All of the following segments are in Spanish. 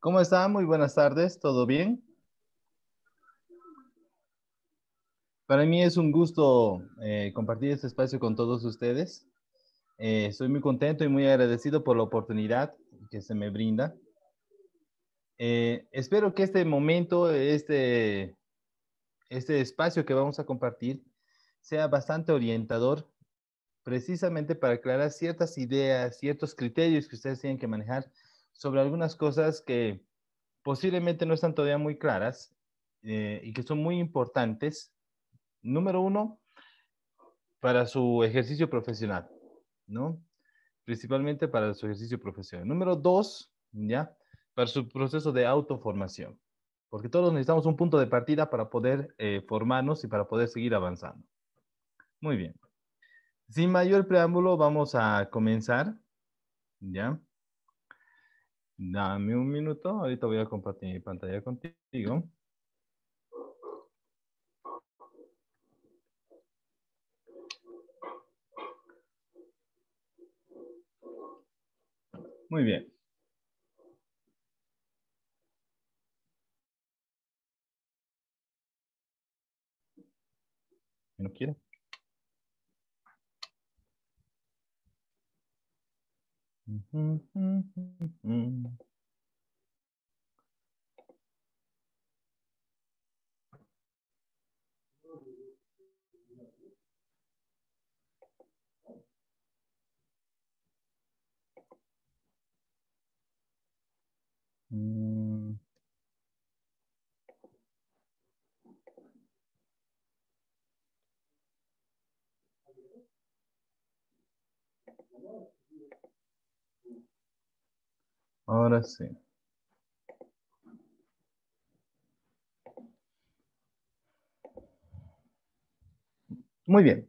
¿Cómo están? Muy buenas tardes, ¿todo bien? Para mí es un gusto eh, compartir este espacio con todos ustedes. Eh, estoy muy contento y muy agradecido por la oportunidad que se me brinda. Eh, espero que este momento, este, este espacio que vamos a compartir, sea bastante orientador precisamente para aclarar ciertas ideas, ciertos criterios que ustedes tienen que manejar sobre algunas cosas que posiblemente no están todavía muy claras eh, y que son muy importantes. Número uno, para su ejercicio profesional, ¿no? Principalmente para su ejercicio profesional. Número dos, ¿ya? Para su proceso de autoformación, porque todos necesitamos un punto de partida para poder eh, formarnos y para poder seguir avanzando. Muy bien. Sin mayor preámbulo, vamos a comenzar, ¿ya? Dame un minuto, ahorita voy a compartir mi pantalla contigo. Muy bien. ¿No quiere? Mm. Ahora sí. Muy bien.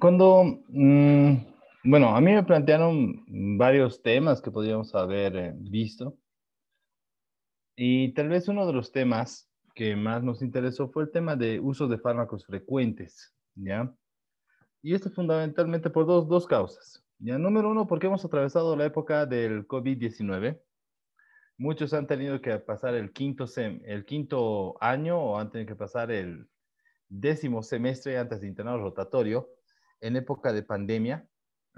Cuando, mm, bueno, a mí me plantearon varios temas que podríamos haber eh, visto. Y tal vez uno de los temas que más nos interesó fue el tema de uso de fármacos frecuentes, ¿ya? Y esto fundamentalmente por dos causas. Ya, número uno, porque hemos atravesado la época del COVID-19. Muchos han tenido que pasar el quinto, sem el quinto año o han tenido que pasar el décimo semestre antes de internado rotatorio en época de pandemia.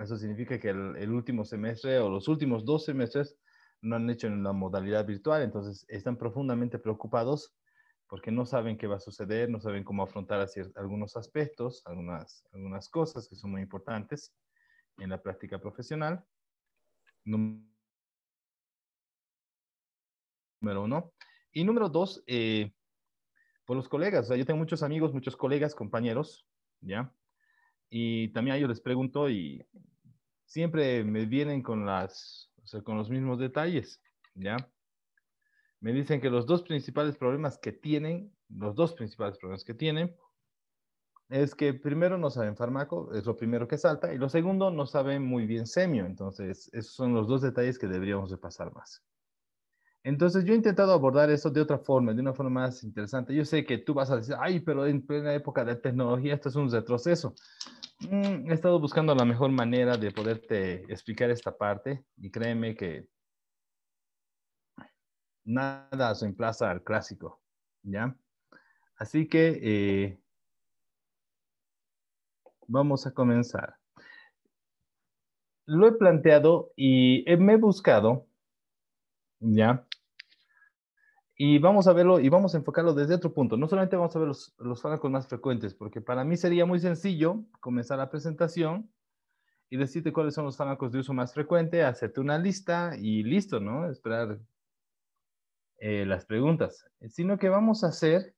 Eso significa que el, último semestre o los últimos dos semestres no han hecho en la modalidad virtual, entonces están profundamente preocupados porque no saben qué va a suceder, no saben cómo afrontar algunos aspectos, algunas, algunas cosas que son muy importantes en la práctica profesional. Número uno. Y número dos, eh, por los colegas. yo tengo muchos amigos, muchos colegas, compañeros, ¿ya? Y también yo les pregunto y siempre me vienen con, las, con los mismos detalles, ¿ya? Me dicen que los dos principales problemas que tienen, los dos principales problemas que tienen, es que primero no saben fármaco, es lo primero que salta, y lo segundo no saben muy bien semio, entonces esos son los dos detalles que deberíamos de pasar más. Entonces yo he intentado abordar esto de otra forma, de una forma más interesante. Yo sé que tú vas a decir, ay, pero en plena época de tecnología esto es un retroceso. Mm, he estado buscando la mejor manera de poderte explicar esta parte y créeme que nada se emplaza al clásico, ¿ya? Así que eh, Vamos a comenzar. Lo he planteado y eh, me he buscado, ¿ya? Y vamos a verlo y vamos a enfocarlo desde otro punto. No solamente vamos a ver los, los fármacos más frecuentes, porque para mí sería muy sencillo comenzar la presentación y decirte cuáles son los fármacos de uso más frecuente, hacerte una lista y listo, ¿no? Esperar eh, las preguntas, sino que vamos a hacer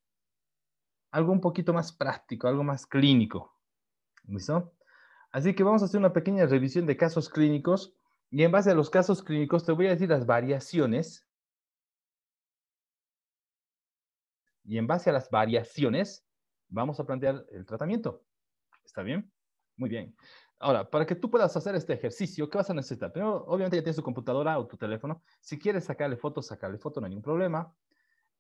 algo un poquito más práctico, algo más clínico. ¿Listo? Así que vamos a hacer una pequeña revisión de casos clínicos y en base a los casos clínicos te voy a decir las variaciones. Y en base a las variaciones vamos a plantear el tratamiento. ¿Está bien? Muy bien. Ahora, para que tú puedas hacer este ejercicio, ¿qué vas a necesitar? Primero, obviamente ya tienes tu computadora o tu teléfono. Si quieres sacarle fotos, sacarle foto, no hay ningún problema.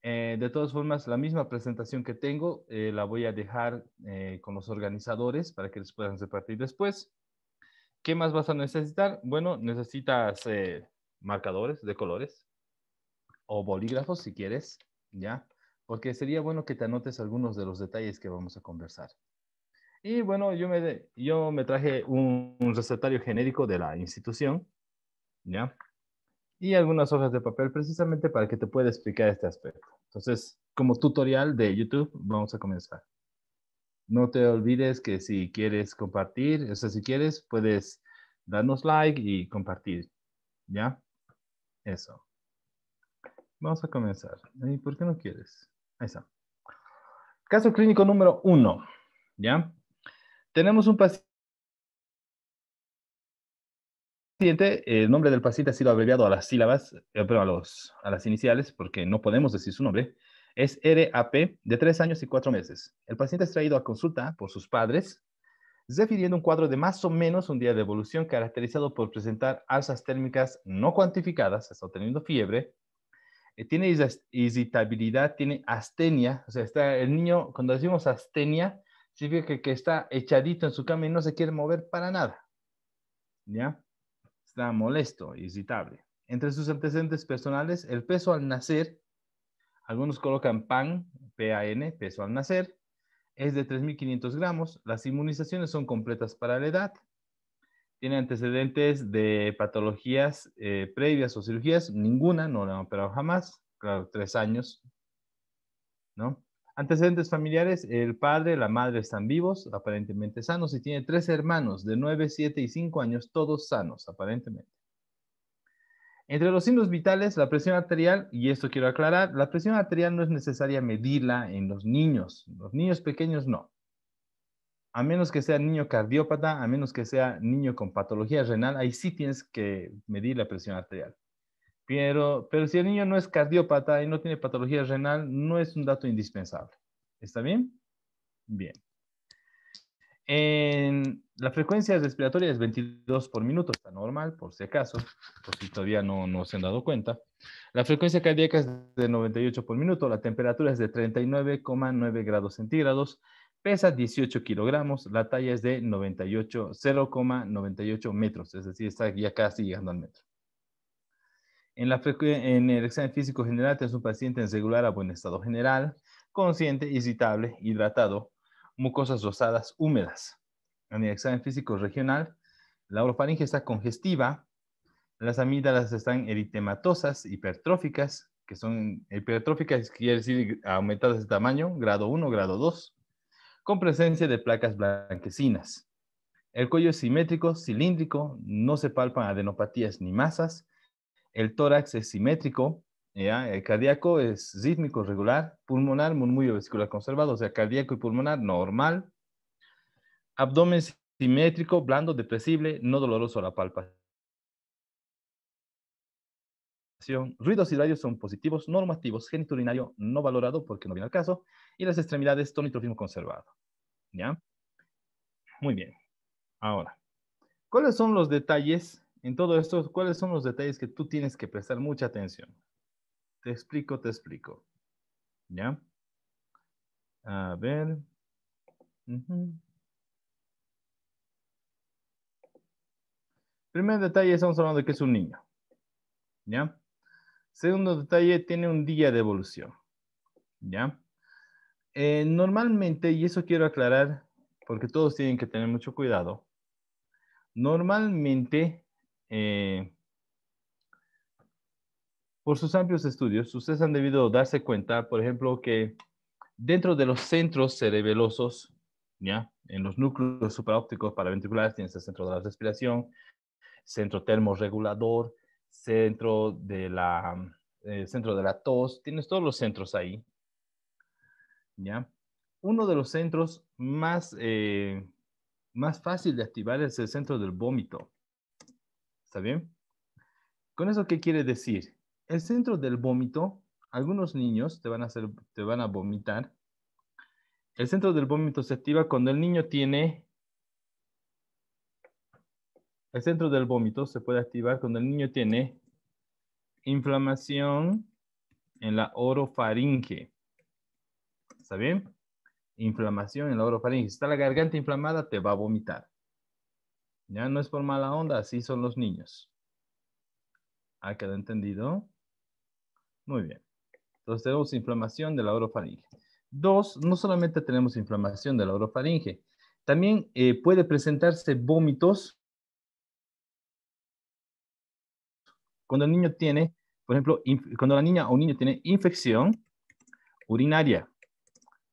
Eh, de todas formas, la misma presentación que tengo eh, la voy a dejar eh, con los organizadores para que les puedan repartir después. ¿Qué más vas a necesitar? Bueno, necesitas marcadores de colores o bolígrafos si quieres, ¿ya? Porque sería bueno que te anotes algunos de los detalles que vamos a conversar. Y bueno, yo me, traje un recetario genérico de la institución, ¿ya? y algunas hojas de papel precisamente para que te pueda explicar este aspecto. Entonces, como tutorial de YouTube, vamos a comenzar. No te olvides que si quieres compartir, o sea, si quieres, puedes darnos like y compartir. ¿Ya? Eso. Vamos a comenzar. ¿Y por qué no quieres? Ahí está. Caso clínico número uno. ¿Ya? Tenemos un paciente Siguiente, el nombre del paciente ha sido abreviado a las sílabas, eh, pero a, los, a las iniciales, porque no podemos decir su nombre, es RAP de 3 años y 4 meses. El paciente es traído a consulta por sus padres, refiriendo un cuadro de más o menos un día de evolución caracterizado por presentar alzas térmicas no cuantificadas, está teniendo fiebre, eh, tiene irritabilidad, tiene astenia, o sea, está el niño, cuando decimos astenia, significa que, que está echadito en su cama y no se quiere mover para nada, ¿ya? molesto, irritable. Entre sus antecedentes personales, el peso al nacer, algunos colocan PAN, PAN, peso al nacer, es de 3.500 gramos, las inmunizaciones son completas para la edad, tiene antecedentes de patologías eh, previas o cirugías, ninguna, no la han operado jamás, claro, tres años, ¿no? Antecedentes familiares, el padre, la madre están vivos, aparentemente sanos, y tiene tres hermanos de 9, 7 y 5 años, todos sanos, aparentemente. Entre los signos vitales, la presión arterial, y esto quiero aclarar, la presión arterial no es necesaria medirla en los niños, los niños pequeños no. A menos que sea niño cardiópata, a menos que sea niño con patología renal, ahí sí tienes que medir la presión arterial. Pero, si el niño no es cardiópata y no tiene patología renal, no es un dato indispensable. ¿Está bien? Bien. la frecuencia respiratoria es 22 por minuto, está normal, por si acaso, por si todavía no, se han dado cuenta. La frecuencia cardíaca es de 98 por minuto, la temperatura es de 39,9 grados centígrados, pesa 18 kilogramos, la talla es de 98, 0,98 metros, es decir, está ya casi llegando al metro. En, el examen físico general tienes un paciente en regular a buen estado general, consciente, excitable, hidratado, mucosas rosadas, húmedas. En el examen físico regional, la orofaringe está congestiva, las amígdalas están eritematosas, hipertróficas, que son hipertróficas, quiere decir aumentadas de tamaño, grado 1, grado 2, con presencia de placas blanquecinas. El cuello es simétrico, cilíndrico, no se palpan adenopatías ni masas, el tórax es simétrico, ¿ya? El cardíaco es rítmico, regular, pulmonar, murmullo vesicular conservado, o sea, cardíaco y pulmonar normal. Abdomen simétrico, blando, depresible, no doloroso a la palpación. Ruidos y radios son positivos, normativos, geniturinario no valorado porque no viene al caso, y las extremidades tonitrofismo conservado. ¿Ya? Muy bien. Ahora, ¿cuáles son los detalles en todo esto, ¿cuáles son los detalles que tú tienes que prestar mucha atención? Te explico, te explico. ¿Ya? A ver. Primer detalle, estamos hablando de que es un niño. ¿Ya? Segundo detalle, tiene un día de evolución. ¿Ya? Eh, normalmente, y eso quiero aclarar, porque todos tienen que tener mucho cuidado, normalmente eh, por sus amplios estudios, ustedes han debido darse cuenta, por ejemplo, que dentro de los centros cerebelosos, ¿ya? en los núcleos supraópticos paraventriculares, tienes el centro de la respiración, centro termorregulador, centro de la, eh, centro de la tos, tienes todos los centros ahí. ¿ya? Uno de los centros más, eh, más fácil de activar es el centro del vómito. ¿Está bien? ¿Con eso qué quiere decir? El centro del vómito, algunos niños te van a, hacer, te van a vomitar. El centro del vómito se activa cuando el niño tiene... El centro del vómito se puede activar cuando el niño tiene inflamación en la orofaringe. ¿Está bien? Inflamación en la orofaringe. Si está la garganta inflamada, te va a vomitar. Ya no es por mala onda, así son los niños. ¿Ha quedado entendido? Muy bien. Entonces tenemos inflamación de la orofaringe. Dos, no solamente tenemos inflamación de la orofaringe, también eh, puede presentarse vómitos cuando el niño tiene, por ejemplo, cuando la niña o niño tiene infección urinaria.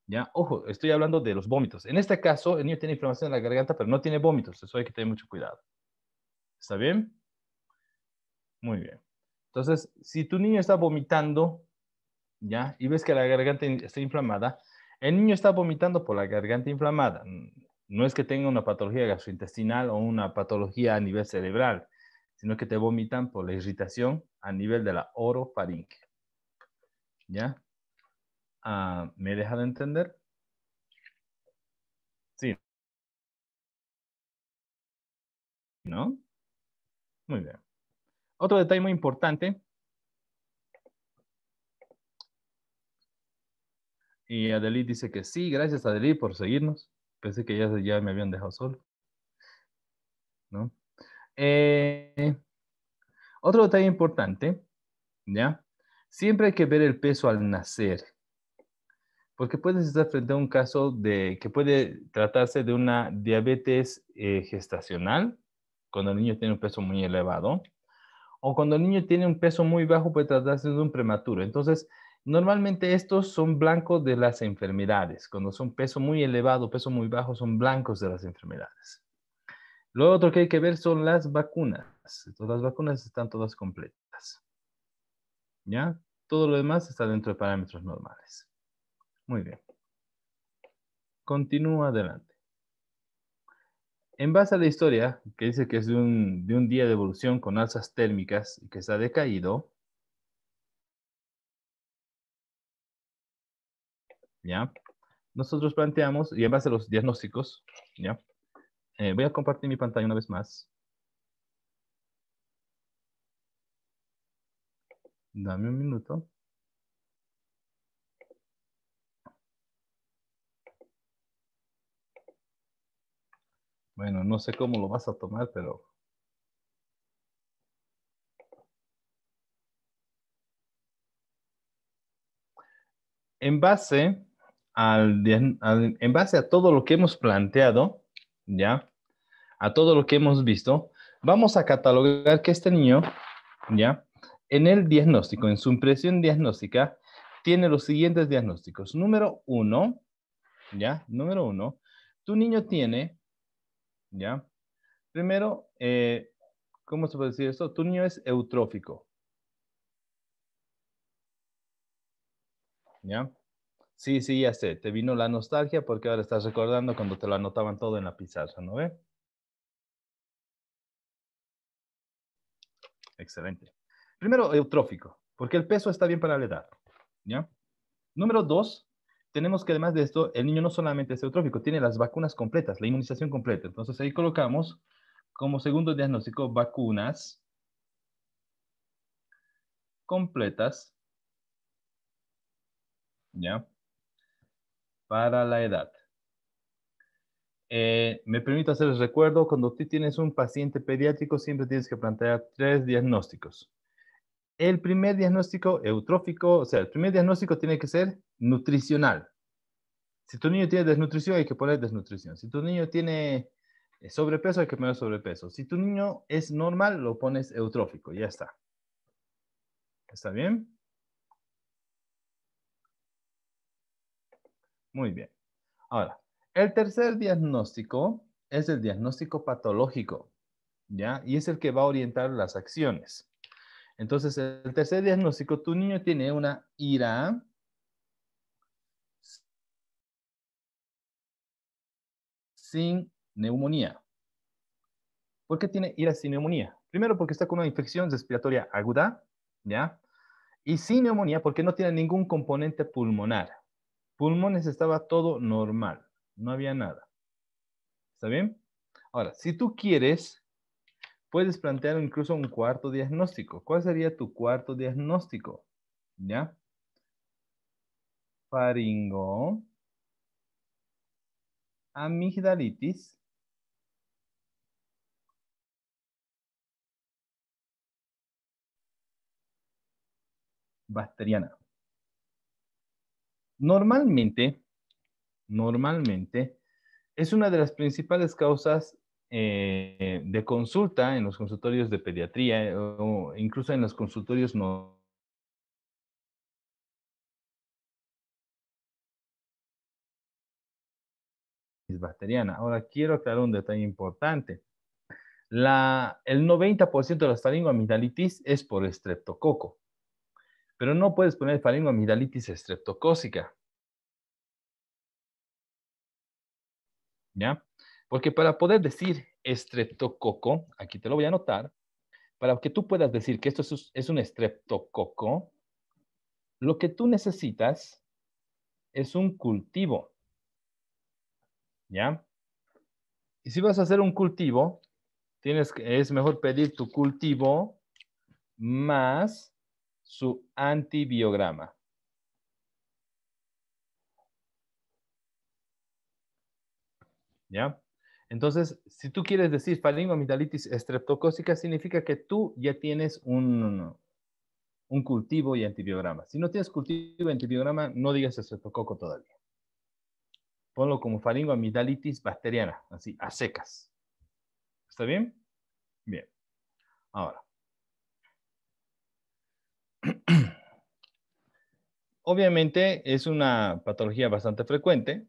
¿ya? Ojo, estoy hablando de los vómitos. En este caso, el niño tiene inflamación en la garganta, pero no tiene vómitos. Eso hay que tener mucho cuidado. ¿Está bien? Muy bien. Entonces, si tu niño está vomitando, ¿ya? Y ves que la garganta está inflamada, el niño está vomitando por la garganta inflamada. No es que tenga una patología gastrointestinal o una patología a nivel cerebral, sino que te vomitan por la irritación a nivel de la orofaringe. ¿Ya? Ah, ¿Me he dejado entender? Sí. ¿No? Muy bien. Otro detalle muy importante. Y Adelí dice que sí, gracias Adelí por seguirnos. Pensé que ya, ya me habían dejado solo. ¿No? Eh, otro detalle importante, ¿ya? Siempre hay que ver el peso al nacer. Porque puedes estar frente a un caso de, que puede tratarse de una diabetes eh, gestacional, cuando el niño tiene un peso muy elevado, o cuando el niño tiene un peso muy bajo, puede tratarse de un prematuro. Entonces, normalmente estos son blancos de las enfermedades. Cuando son peso muy elevado, peso muy bajo, son blancos de las enfermedades. Lo otro que hay que ver son las vacunas. Todas las vacunas están todas completas. ¿Ya? Todo lo demás está dentro de parámetros normales. Muy bien. Continúa adelante. En base a la historia, que dice que es de un, día de evolución con alzas térmicas y que está decaído, ¿ya? Nosotros planteamos, y en base a los diagnósticos, ¿ya? Eh, voy a compartir mi pantalla una vez más. Dame un minuto. Bueno, no sé cómo lo vas a tomar, pero... En base, en base a todo lo que hemos planteado, ¿ya? A todo lo que hemos visto, vamos a catalogar que este niño, ¿ya? En el diagnóstico, en su impresión diagnóstica, tiene los siguientes diagnósticos. Número uno, ¿ya? Número uno, tu niño tiene ¿ya? Primero, eh, ¿cómo se puede decir esto? Tu niño es eutrófico. ¿Ya? Sí, sí, ya sé. Te vino la nostalgia porque ahora estás recordando cuando te lo anotaban todo en la pizarra, ¿no ve? Excelente. Primero, eutrófico, porque el peso está bien para la edad. ¿Ya? Número dos, tenemos que además de esto, el niño no solamente es eutrófico, tiene las vacunas completas, la inmunización completa. Entonces ahí colocamos como segundo diagnóstico vacunas completas, ¿ya? Para la edad. Eh, me permito hacer el recuerdo, cuando tú tienes un paciente pediátrico, siempre tienes que plantear tres diagnósticos el primer diagnóstico eutrófico, o sea, el primer diagnóstico tiene que ser nutricional. Si tu niño tiene desnutrición, hay que poner desnutrición. Si tu niño tiene eh, sobrepeso, hay que poner sobrepeso. Si tu niño es normal, lo pones eutrófico, ya está. ¿Está bien? Muy bien. Ahora, el tercer diagnóstico es el diagnóstico patológico, ¿ya? Y es el que va a orientar las acciones. Entonces, el tercer diagnóstico, tu niño tiene una ira. sin neumonía. ¿Por qué tiene ira sin neumonía? Primero porque está con una infección respiratoria aguda, ¿ya? Y sin neumonía porque no tiene ningún componente pulmonar. Pulmones estaba todo normal, no había nada. ¿Está bien? Ahora, si tú quieres puedes plantear incluso un cuarto diagnóstico. ¿Cuál sería tu cuarto diagnóstico? ¿Ya? Faringo, amigdalitis, bacteriana. Normalmente, normalmente, es una de las principales causas eh, de consulta en los consultorios de pediatría eh, o incluso en los consultorios no bacteriana. Ahora quiero aclarar un detalle importante. el 90% de la faringoamidalitis es por estreptococo, pero no puedes poner faringoamidalitis estreptocócica. ¿Ya? Porque para poder decir estreptococo, aquí te lo voy a anotar, para que tú puedas decir que esto es un estreptococo, lo que tú necesitas es un cultivo. ¿Ya? Y si vas a hacer un cultivo, tienes que, es mejor pedir tu cultivo más su antibiograma. ¿Ya? Entonces, si tú quieres decir faringoamigdalitis estreptocócica, significa que tú ya tienes un, cultivo y antibiograma. Si no tienes cultivo y antibiograma, no digas estreptococo todavía. Ponlo como faringoamigdalitis bacteriana, así, a secas. ¿Está bien? Bien. Ahora. Obviamente es una patología bastante frecuente,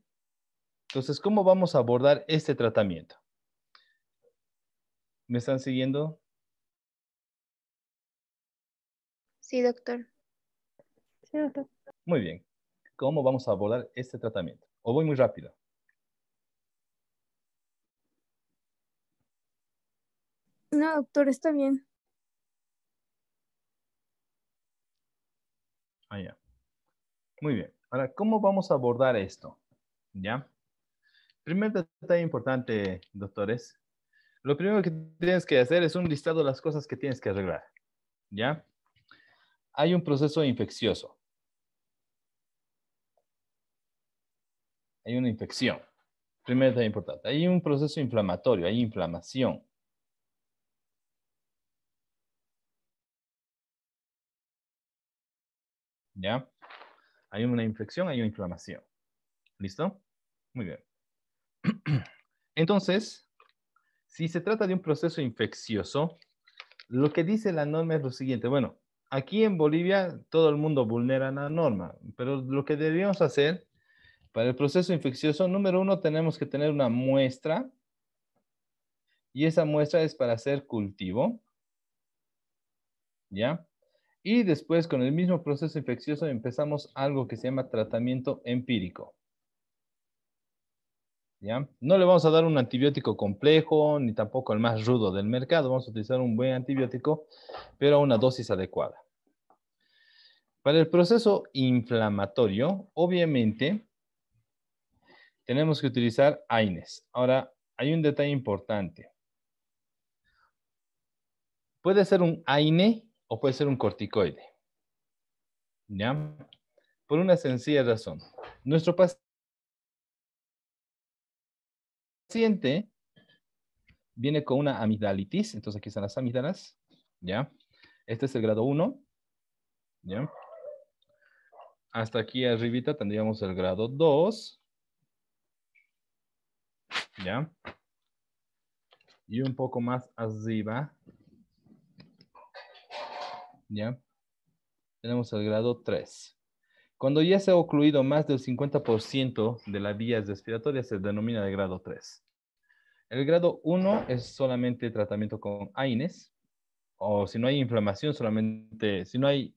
entonces, ¿cómo vamos a abordar este tratamiento? ¿Me están siguiendo? Sí, doctor. Sí, doctor. Muy bien. ¿Cómo vamos a abordar este tratamiento? ¿O voy muy rápido? No, doctor, está bien. Ahí ya. Muy bien. Ahora, ¿cómo vamos a abordar esto? ¿Ya? Primer detalle importante, doctores. Lo primero que tienes que hacer es un listado de las cosas que tienes que arreglar. ¿Ya? Hay un proceso infeccioso. Hay una infección. Primer detalle importante. Hay un proceso inflamatorio, hay inflamación. ¿Ya? Hay una infección, hay una inflamación. ¿Listo? Muy bien. Entonces, si se trata de un proceso infeccioso, lo que dice la norma es lo siguiente. Bueno, aquí en Bolivia todo el mundo vulnera la norma, pero lo que debemos hacer para el proceso infeccioso, número uno, tenemos que tener una muestra y esa muestra es para hacer cultivo. ¿Ya? Y después con el mismo proceso infeccioso empezamos algo que se llama tratamiento empírico. No le vamos a dar un antibiótico complejo ni tampoco el más rudo del mercado. Vamos a utilizar un buen antibiótico, pero a una dosis adecuada. Para el proceso inflamatorio, obviamente, tenemos que utilizar AINES. Ahora, hay un detalle importante. Puede ser un AINE o puede ser un corticoide. Por una sencilla razón. Nuestro paciente paciente viene con una amigdalitis, entonces aquí están las amígdalas, ¿ya? Este es el grado 1, ¿ya? Hasta aquí arribita tendríamos el grado 2, ¿ya? Y un poco más arriba, ¿ya? Tenemos el grado 3. Cuando ya se ha ocluido más del 50% de las vías respiratorias, se denomina de grado 3. El grado 1 es solamente tratamiento con AINES, o si no hay inflamación, solamente, si no hay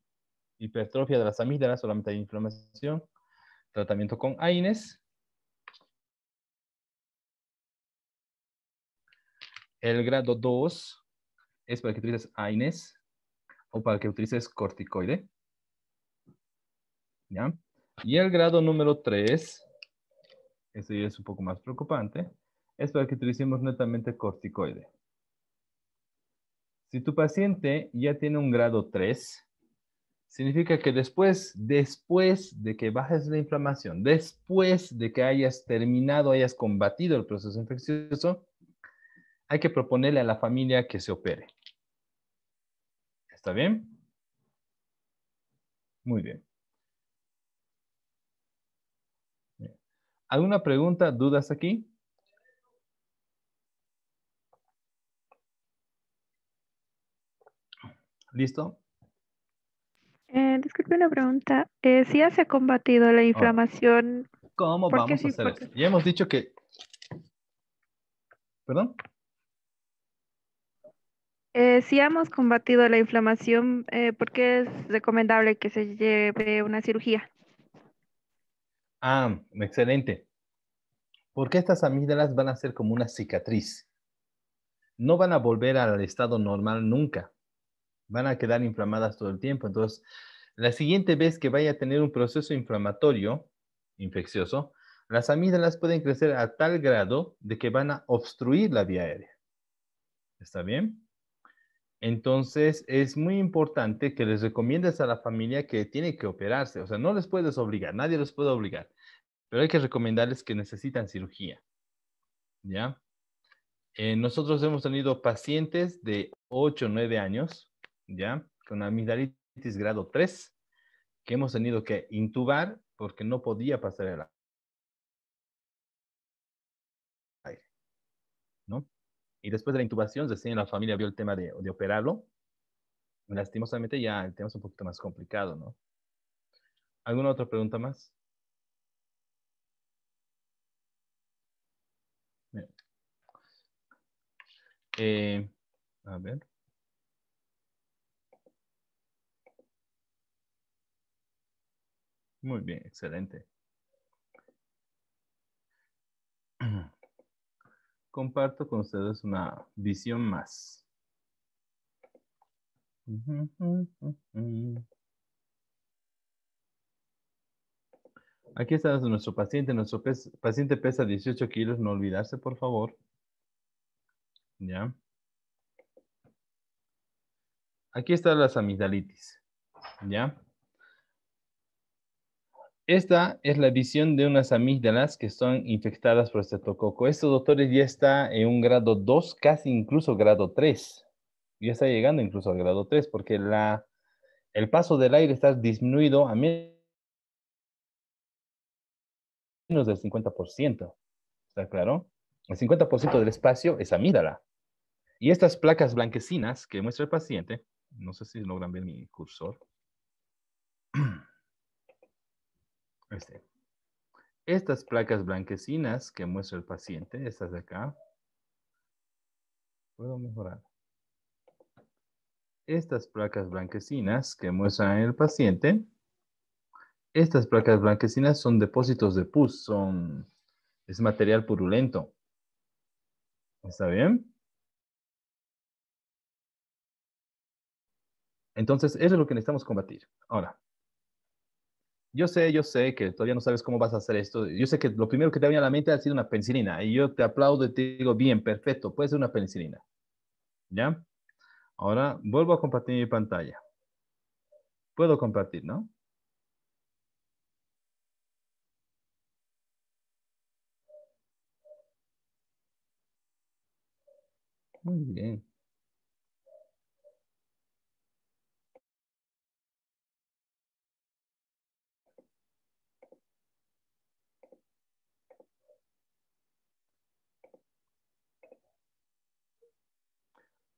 hipertrofia de las amígdalas, solamente hay inflamación, tratamiento con AINES. El grado 2 es para que utilices AINES o para que utilices corticoide. Y el grado número 3, eso ya es un poco más preocupante, es para que utilicemos netamente corticoide. Si tu paciente ya tiene un grado 3, significa que después, después de que bajes la inflamación, después de que hayas terminado, hayas combatido el proceso infeccioso, hay que proponerle a la familia que se opere. ¿Está bien? Muy bien. ¿Alguna pregunta, dudas aquí? ¿Listo? Eh, disculpe una pregunta. si eh, ¿sí ya se ha combatido la oh. inflamación. ¿Cómo vamos a hacer esto? Ya hemos dicho que. ¿Perdón? Eh, si hemos combatido la inflamación, eh, ¿por qué es recomendable que se lleve una cirugía? Ah, excelente. Porque estas amígdalas van a ser como una cicatriz. No van a volver al estado normal nunca. Van a quedar inflamadas todo el tiempo. Entonces, la siguiente vez que vaya a tener un proceso inflamatorio, infeccioso, las amígdalas pueden crecer a tal grado de que van a obstruir la vía aérea. ¿Está bien? Entonces, es muy importante que les recomiendes a la familia que tiene que operarse. O sea, no les puedes obligar, nadie los puede obligar, pero hay que recomendarles que necesitan cirugía. ¿Ya? Eh, nosotros hemos tenido pacientes de 8 o 9 años, ¿ya? Con amigdalitis grado 3, que hemos tenido que intubar porque no podía pasar el Y después de la intubación, en la familia vio el tema de, operarlo. Lastimosamente ya el tema es un poquito más complicado, ¿no? ¿Alguna otra pregunta más? Eh, a ver. Muy bien, excelente. comparto con ustedes una visión más. Aquí está nuestro paciente. Nuestro paciente pesa 18 kilos. No olvidarse, por favor. ¿Ya? Aquí está las amigdalitis. ¿Ya? Esta es la visión de unas amígdalas que son infectadas por tococo Estos doctores ya está en un grado 2, casi incluso grado 3. Ya está llegando incluso al grado 3 porque la, el paso del aire está disminuido a menos del 50%. ¿Está claro? El 50% del espacio es amígdala. Y estas placas blanquecinas que muestra el paciente, no sé si logran ver mi cursor. Este. Estas placas blanquecinas que muestra el paciente, estas de acá, puedo mejorar. Estas placas blanquecinas que muestran el paciente, estas placas blanquecinas son depósitos de pus, son, es material purulento. ¿Está bien? Entonces, eso es lo que necesitamos combatir. Ahora, yo sé, yo sé que todavía no sabes cómo vas a hacer esto. Yo sé que lo primero que te viene a la mente ha sido una penicilina y yo te aplaudo y te digo, bien, perfecto, puede ser una penicilina. ¿Ya? Ahora vuelvo a compartir mi pantalla. Puedo compartir, ¿no? Muy bien.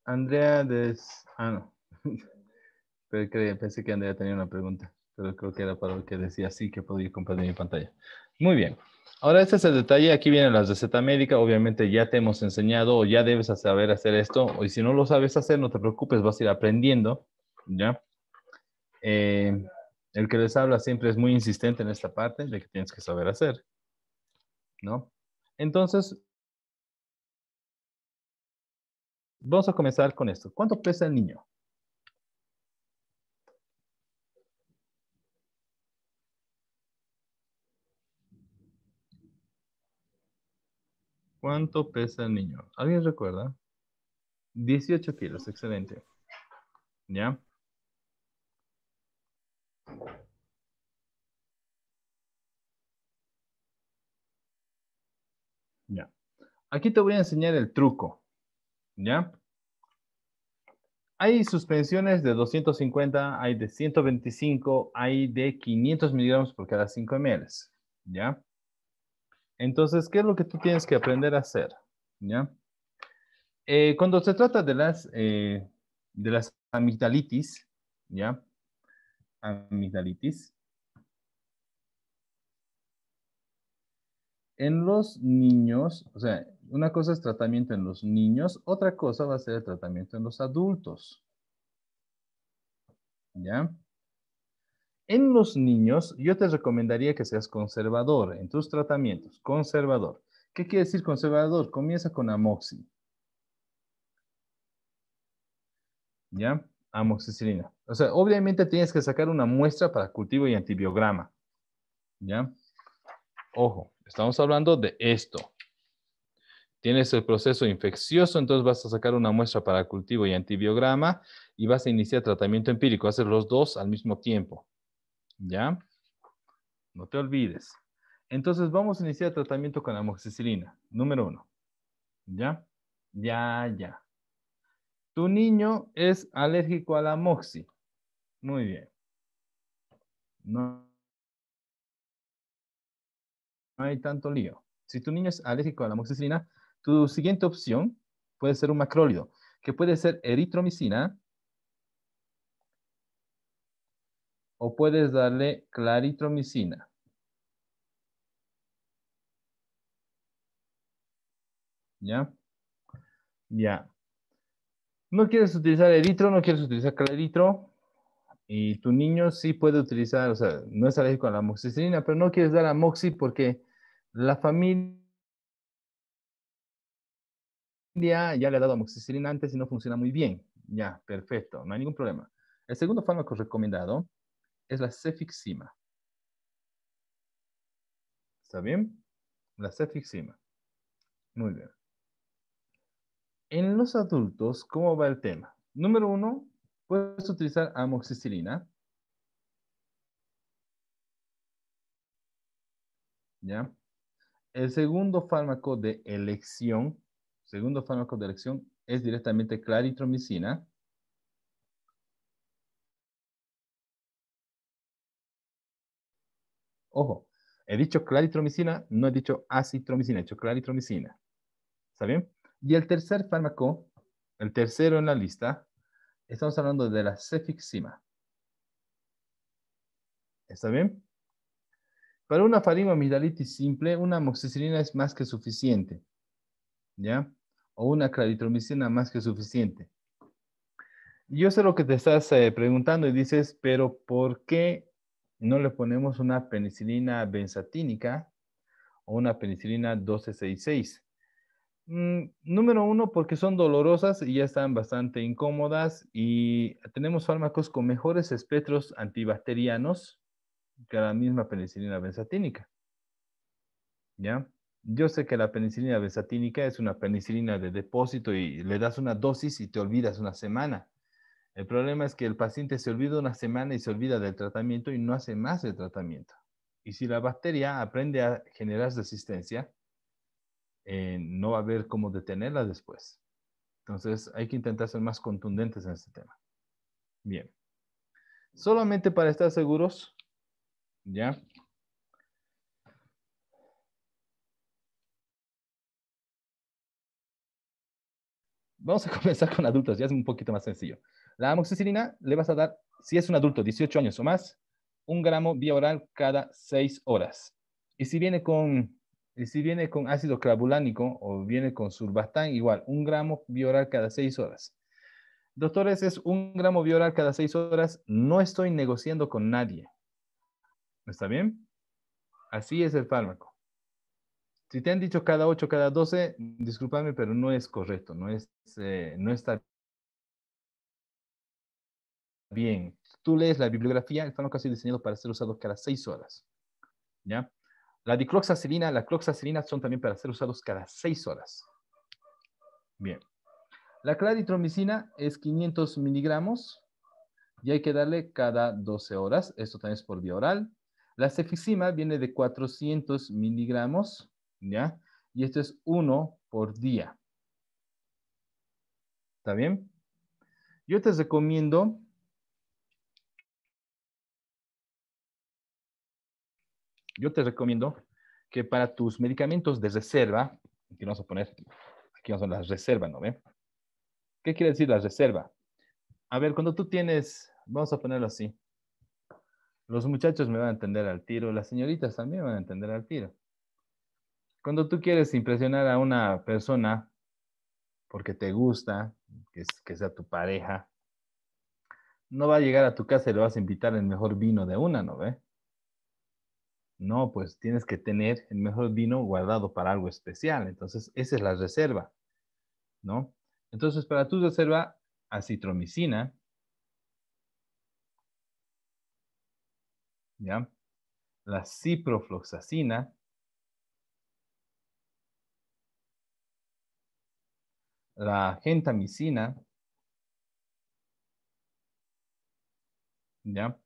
Andrea Des... Ah, no. pensé que Andrea tenía una pregunta, pero creo que era para lo que decía sí que podía compartir mi pantalla. Muy bien. Ahora este es el detalle, aquí viene las receta médica, obviamente ya te hemos enseñado o ya debes saber hacer esto, y si no lo sabes hacer, no te preocupes, vas a ir aprendiendo, ¿ya? Eh, el que les habla siempre es muy insistente en esta parte de que tienes que saber hacer, ¿no? Entonces, Vamos a comenzar con esto. ¿Cuánto pesa el niño? ¿Cuánto pesa el niño? ¿Alguien recuerda? 18 kilos, excelente. ¿Ya? Ya. Aquí te voy a enseñar el truco. ¿Ya? Hay suspensiones de 250, hay de 125, hay de 500 miligramos por cada 5 ml. ¿Ya? Entonces, ¿qué es lo que tú tienes que aprender a hacer? ¿Ya? Eh, cuando se trata de las, eh, de las amigdalitis, ¿ya? Amigdalitis. en los niños, o sea, una cosa es tratamiento en los niños, otra cosa va a ser el tratamiento en los adultos. ¿Ya? En los niños, yo te recomendaría que seas conservador en tus tratamientos, conservador. ¿Qué quiere decir conservador? Comienza con amoxi. ¿Ya? Amoxicilina. O sea, obviamente tienes que sacar una muestra para cultivo y antibiograma. ¿Ya? Ojo. Estamos hablando de esto. Tienes el proceso infeccioso, entonces vas a sacar una muestra para cultivo y antibiograma y vas a iniciar tratamiento empírico. Haces los dos al mismo tiempo. ¿Ya? No te olvides. Entonces vamos a iniciar tratamiento con amoxicilina, número uno. ¿Ya? Ya, ya. Tu niño es alérgico a la moxi. Muy bien. No no hay tanto lío. Si tu niño es alérgico a la moxicina, tu siguiente opción puede ser un macrólido, que puede ser eritromicina o puedes darle claritromicina. ¿Ya? Ya. No quieres utilizar eritro, no quieres utilizar claritro, y tu niño sí puede utilizar, o sea, no es alérgico a la amoxicilina, pero no quieres dar moxi porque la familia ya le ha dado amoxicilina antes y no funciona muy bien. Ya, perfecto, no hay ningún problema. El segundo fármaco recomendado es la cefixima. ¿Está bien? La cefixima. Muy bien. En los adultos, ¿cómo va el tema? Número uno, puedes utilizar amoxicilina. ¿Ya? El segundo fármaco de elección, segundo fármaco de elección es directamente claritromicina. Ojo, he dicho claritromicina, no he dicho acitromicina, he dicho claritromicina. ¿Está bien? Y el tercer fármaco, el tercero en la lista, Estamos hablando de la cefixima. ¿Está bien? Para una farimamidalitis simple, una moxicilina es más que suficiente. ¿Ya? O una claritromicina más que suficiente. Yo sé lo que te estás eh, preguntando y dices, pero ¿por qué no le ponemos una penicilina benzatínica o una penicilina 1266? Mm, número uno, porque son dolorosas y ya están bastante incómodas y tenemos fármacos con mejores espectros antibacterianos que la misma penicilina benzatínica. ¿Ya? Yo sé que la penicilina benzatínica es una penicilina de depósito y le das una dosis y te olvidas una semana. El problema es que el paciente se olvida una semana y se olvida del tratamiento y no hace más el tratamiento. Y si la bacteria aprende a generar resistencia, eh, no va a haber cómo detenerla después. Entonces hay que intentar ser más contundentes en este tema. Bien. Solamente para estar seguros, ¿ya? Vamos a comenzar con adultos, ya es un poquito más sencillo. La amoxicilina le vas a dar, si es un adulto 18 años o más, un gramo vía oral cada 6 horas. Y si viene con y si viene con ácido clavulánico o viene con surbatán, igual, un gramo bioral cada seis horas. Doctores, es un gramo bioral cada seis horas. No estoy negociando con nadie. ¿Está bien? Así es el fármaco. Si te han dicho cada ocho, cada doce, discúlpame, pero no es correcto, no, es, eh, no está bien. Tú lees la bibliografía, el fármaco ha sido diseñado para ser usado cada seis horas. ¿Ya? La dicloxacilina, la cloxacilina son también para ser usados cada 6 horas. Bien. La claritromicina es 500 miligramos y hay que darle cada 12 horas. Esto también es por vía oral. La cefixima viene de 400 miligramos, ¿ya? Y esto es uno por día. ¿Está bien? Yo te recomiendo yo te recomiendo que para tus medicamentos de reserva, que vamos a poner, aquí vamos a las reservas, ¿no ve? ¿Qué quiere decir la reserva? A ver, cuando tú tienes, vamos a ponerlo así, los muchachos me van a entender al tiro, las señoritas también van a entender al tiro. Cuando tú quieres impresionar a una persona porque te gusta, que, que sea tu pareja, no va a llegar a tu casa y le vas a invitar el mejor vino de una, ¿no ve? No, pues tienes que tener el mejor vino guardado para algo especial. Entonces, esa es la reserva, ¿no? Entonces, para tu reserva, acitromicina, ¿ya? La ciprofloxacina, la gentamicina, ¿ya?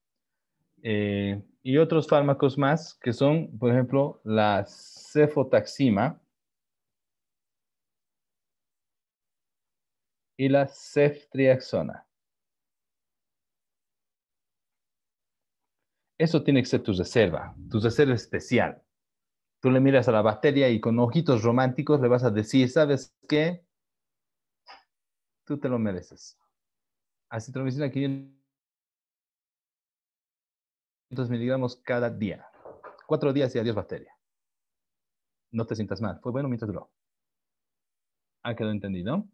Eh, y otros fármacos más que son, por ejemplo, la cefotaxima y la ceftriaxona. Eso tiene que ser tu reserva, tu reserva especial. Tú le miras a la bacteria y con ojitos románticos le vas a decir, ¿sabes qué? Tú te lo mereces. Así te lo aquí miligramos cada día. Cuatro días y adiós bacteria. No te sientas mal. Fue bueno mientras duró. ¿Ha quedado entendido?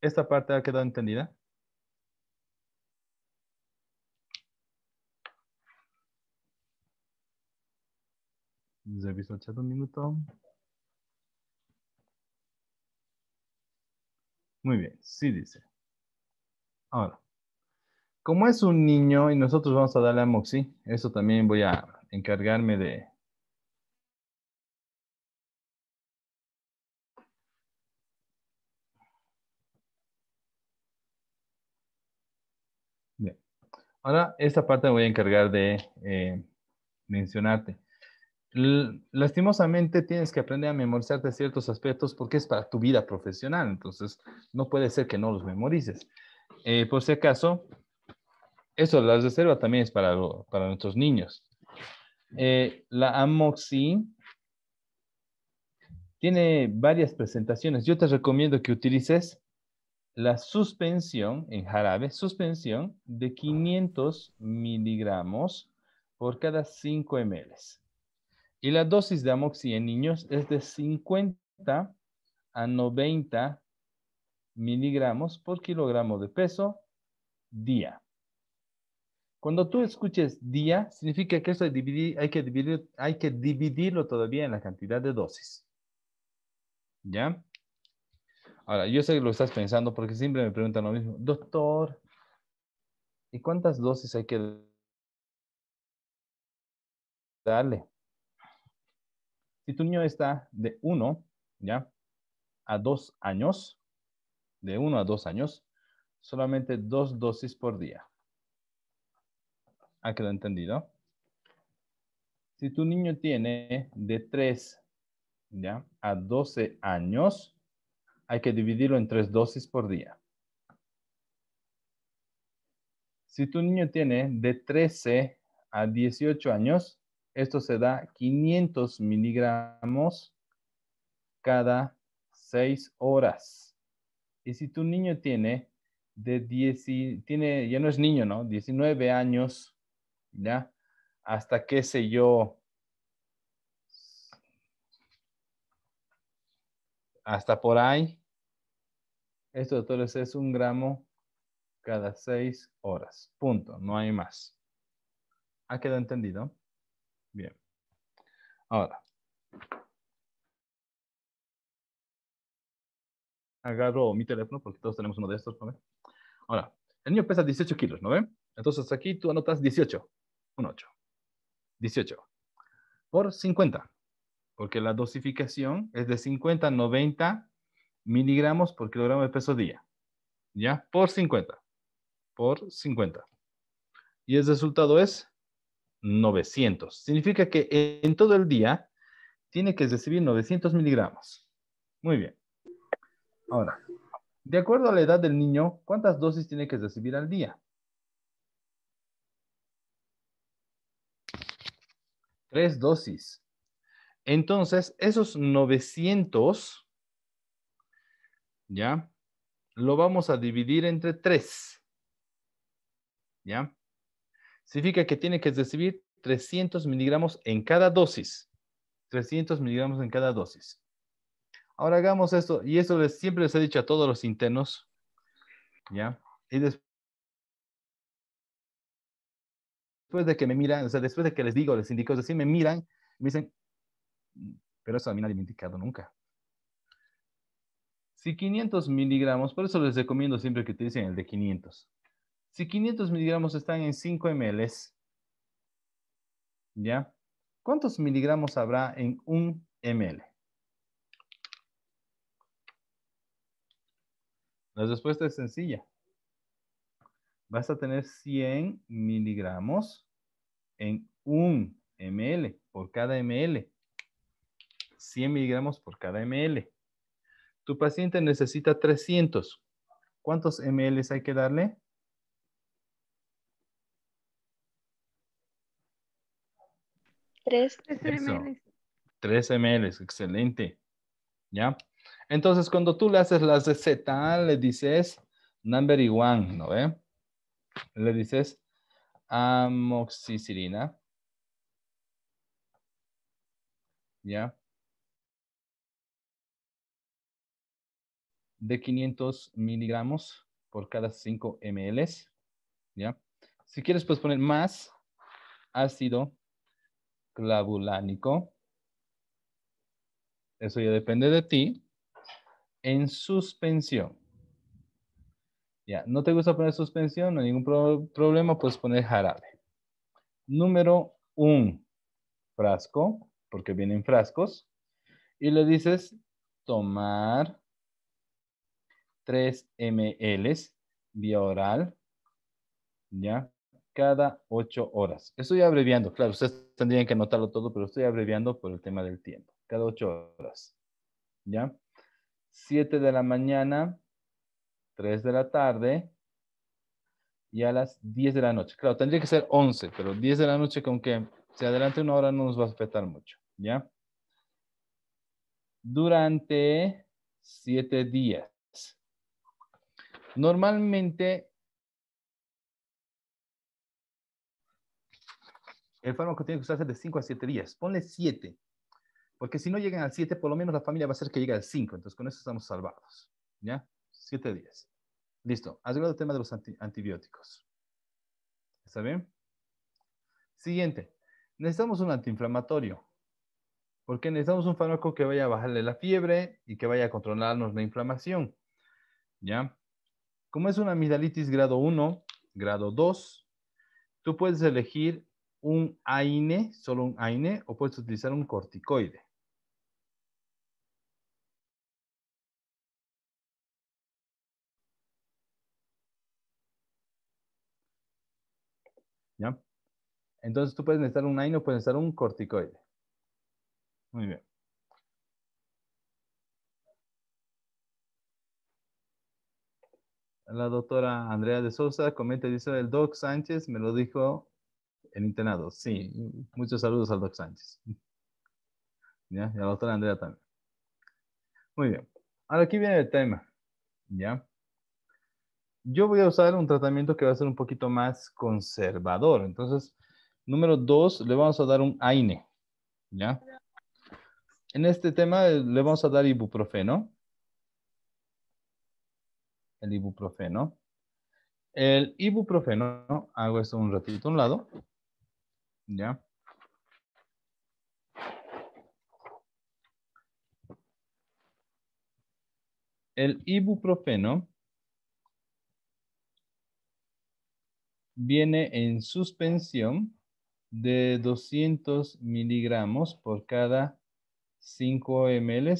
¿Esta parte ha quedado entendida? visto el chat un minuto. Muy bien, sí dice. Ahora como es un niño y nosotros vamos a darle a Moxie, eso también voy a encargarme de... Ahora, esta parte me voy a encargar de eh, mencionarte. lastimosamente tienes que aprender a memorizarte ciertos aspectos porque es para tu vida profesional, entonces no puede ser que no los memorices. Eh, por si acaso, eso, la reserva también es para, para nuestros niños. Eh, la amoxi tiene varias presentaciones. Yo te recomiendo que utilices la suspensión en jarabe, suspensión de 500 miligramos por cada 5 ml. Y la dosis de amoxi en niños es de 50 a 90 miligramos por kilogramo de peso día. Cuando tú escuches día, significa que eso hay, hay, que dividirlo todavía en la cantidad de dosis. ¿Ya? Ahora, yo sé que lo estás pensando porque siempre me preguntan lo mismo. Doctor, ¿y cuántas dosis hay que darle? Si tu niño está de uno, ¿ya? A dos años, de uno a dos años, solamente dos dosis por día. ¿Ha ah, quedado entendido? Si tu niño tiene de 3 a 12 años, hay que dividirlo en tres dosis por día. Si tu niño tiene de 13 a 18 años, esto se da 500 miligramos cada 6 horas. Y si tu niño tiene de 10, tiene, ya no es niño, ¿no? 19 años ¿ya? Hasta qué sé yo, hasta por ahí. Esto, doctores, es un gramo cada seis horas. Punto. No hay más. ¿Ha quedado entendido? Bien. Ahora. Agarro mi teléfono porque todos tenemos uno de estos. ¿no? Ahora, el niño pesa 18 kilos, ¿no ve? Entonces aquí tú anotas 18 un 8. 18 por 50, porque la dosificación es de 50 a 90 miligramos por kilogramo de peso día. ¿Ya? Por 50. Por 50. Y el resultado es 900. Significa que en todo el día tiene que recibir 900 miligramos. Muy bien. Ahora, de acuerdo a la edad del niño, ¿cuántas dosis tiene que recibir al día? Tres dosis. Entonces, esos 900, ¿ya? Lo vamos a dividir entre tres, ¿ya? Significa que tiene que recibir 300 miligramos en cada dosis. 300 miligramos en cada dosis. Ahora hagamos esto, y eso les, siempre les he dicho a todos los internos, ¿ya? Y después después de que me miran, o sea, después de que les digo, les indico, es decir, me miran, me dicen, pero eso a mí nadie me ha indicado nunca. Si 500 miligramos, por eso les recomiendo siempre que utilicen el de 500. Si 500 miligramos están en 5 ml, ¿ya? ¿Cuántos miligramos habrá en 1 ml? La respuesta es sencilla vas a tener 100 miligramos en un ml por cada ml. 100 miligramos por cada ml. Tu paciente necesita 300. ¿Cuántos ml hay que darle? 3 ml. 3 ml, excelente. ¿Ya? Entonces, cuando tú le haces la receta, le dices number one, ¿no ve? le dices amoxicilina. ¿Ya? De 500 miligramos por cada 5 ml. ¿Ya? Si quieres, puedes poner más ácido clavulánico. Eso ya depende de ti. En suspensión. Ya, no te gusta poner suspensión, no hay ningún problema, puedes poner jarabe. Número un, frasco, porque vienen frascos. Y le dices tomar 3 ml vía oral, ya, cada 8 horas. Estoy abreviando, claro, ustedes tendrían que anotarlo todo, pero estoy abreviando por el tema del tiempo. Cada 8 horas, ya. 7 de la mañana, 3 de la tarde y a las 10 de la noche. Claro, tendría que ser 11, pero 10 de la noche con que se adelante una hora no nos va a afectar mucho, ¿ya? Durante 7 días. Normalmente, el fármaco tiene que usarse de 5 a 7 días. Ponle 7, porque si no llegan al 7, por lo menos la familia va a hacer que llegue al 5. Entonces, con eso estamos salvados, ¿ya? siete días. Listo, Has llegado el tema de los antibióticos. ¿Está bien? Siguiente, necesitamos un antiinflamatorio. Porque necesitamos un fármaco que vaya a bajarle la fiebre y que vaya a controlarnos la inflamación. ¿Ya? Como es una amigdalitis grado 1, grado 2, tú puedes elegir un AINE, solo un AINE, o puedes utilizar un corticoide. ¿ya? Entonces tú puedes necesitar un AINO, puedes necesitar un corticoide. Muy bien. La doctora Andrea de Sosa comenta, dice, el Doc Sánchez me lo dijo en internado. Sí, muchos saludos al Doc Sánchez. ¿Ya? Y a la doctora Andrea también. Muy bien. Ahora aquí viene el tema. ¿Ya? yo voy a usar un tratamiento que va a ser un poquito más conservador. Entonces, número dos, le vamos a dar un AINE, ¿ya? En este tema le vamos a dar ibuprofeno. El ibuprofeno. El ibuprofeno, hago esto un ratito a un lado, ¿ya? El ibuprofeno viene en suspensión de 200 miligramos por cada 5 ml.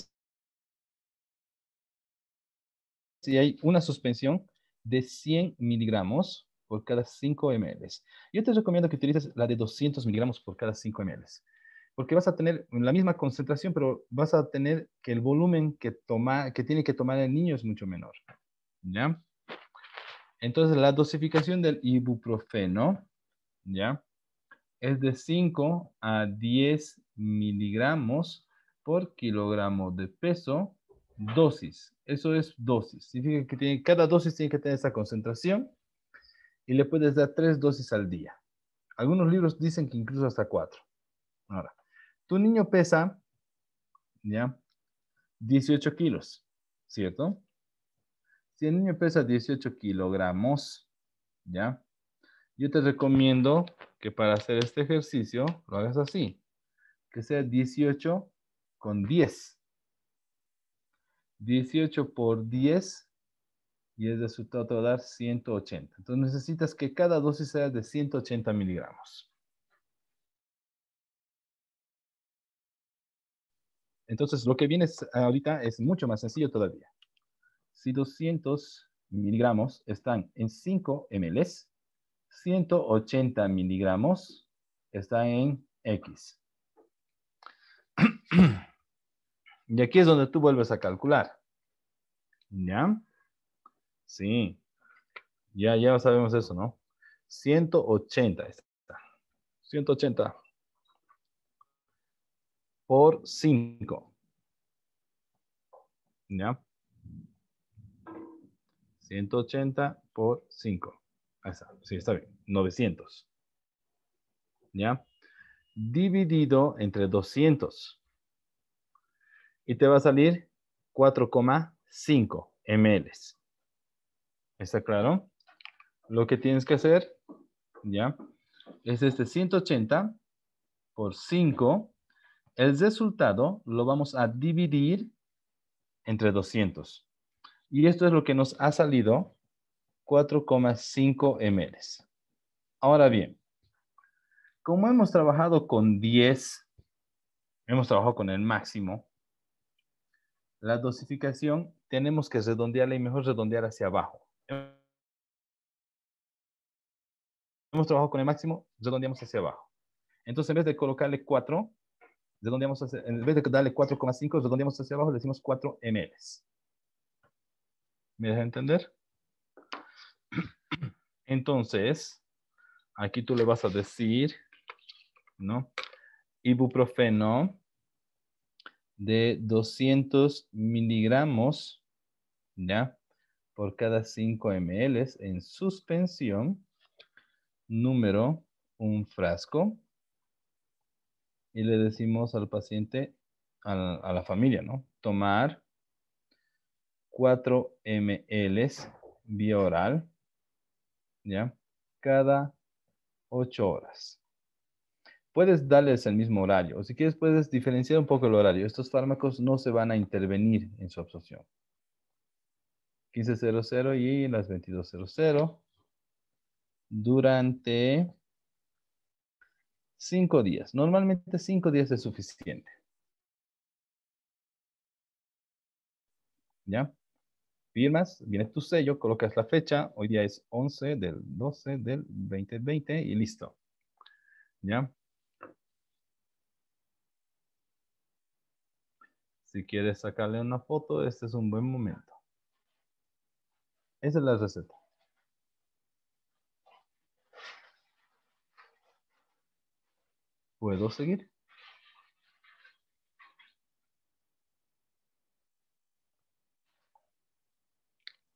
Si hay una suspensión de 100 miligramos por cada 5 ml. Yo te recomiendo que utilices la de 200 miligramos por cada 5 ml, porque vas a tener la misma concentración, pero vas a tener que el volumen que, toma, que tiene que tomar el niño es mucho menor. ¿Ya? Entonces, la dosificación del ibuprofeno, ¿ya? Es de 5 a 10 miligramos por kilogramo de peso, dosis. Eso es dosis. Significa que tiene, cada dosis tiene que tener esa concentración y le puedes dar tres dosis al día. Algunos libros dicen que incluso hasta cuatro. Ahora, tu niño pesa, ¿ya? 18 kilos, ¿cierto? Si el niño pesa 18 kilogramos, ¿ya? Yo te recomiendo que para hacer este ejercicio lo hagas así. Que sea 18 con 10. 18 por 10 y el resultado te va a dar 180. Entonces necesitas que cada dosis sea de 180 miligramos. Entonces lo que viene ahorita es mucho más sencillo todavía. Si 200 miligramos están en 5 ml, 180 miligramos está en X. Y aquí es donde tú vuelves a calcular. ¿Ya? Sí. Ya, ya sabemos eso, ¿no? 180 está. 180 por 5. ¿Ya? 180 por 5. Ahí está. Sí, está bien. 900. ¿Ya? Dividido entre 200. Y te va a salir 4,5 ml. ¿Está claro? Lo que tienes que hacer, ¿ya? Es este 180 por 5. El resultado lo vamos a dividir entre 200. Y esto es lo que nos ha salido, 4,5 ml. Ahora bien, como hemos trabajado con 10, hemos trabajado con el máximo, la dosificación tenemos que redondearla y mejor redondear hacia abajo. Hemos trabajado con el máximo, redondeamos hacia abajo. Entonces, en vez de colocarle 4, redondeamos en vez de darle 4,5, redondeamos hacia abajo, le decimos 4 ml. ¿Me deja entender? Entonces, aquí tú le vas a decir, ¿no? Ibuprofeno de 200 miligramos, ¿ya? Por cada 5 ml en suspensión, número un frasco. Y le decimos al paciente, a la familia, ¿no? Tomar 4 ml vía oral, ¿ya? Cada 8 horas. Puedes darles el mismo horario, o si quieres puedes diferenciar un poco el horario. Estos fármacos no se van a intervenir en su absorción. 15.00 y las 22.00 durante 5 días. Normalmente 5 días es suficiente. ¿Ya? firmas, vienes tu sello, colocas la fecha, hoy día es 11 del 12 del 2020 y listo. ¿Ya? Si quieres sacarle una foto, este es un buen momento. Esa es la receta. ¿Puedo seguir?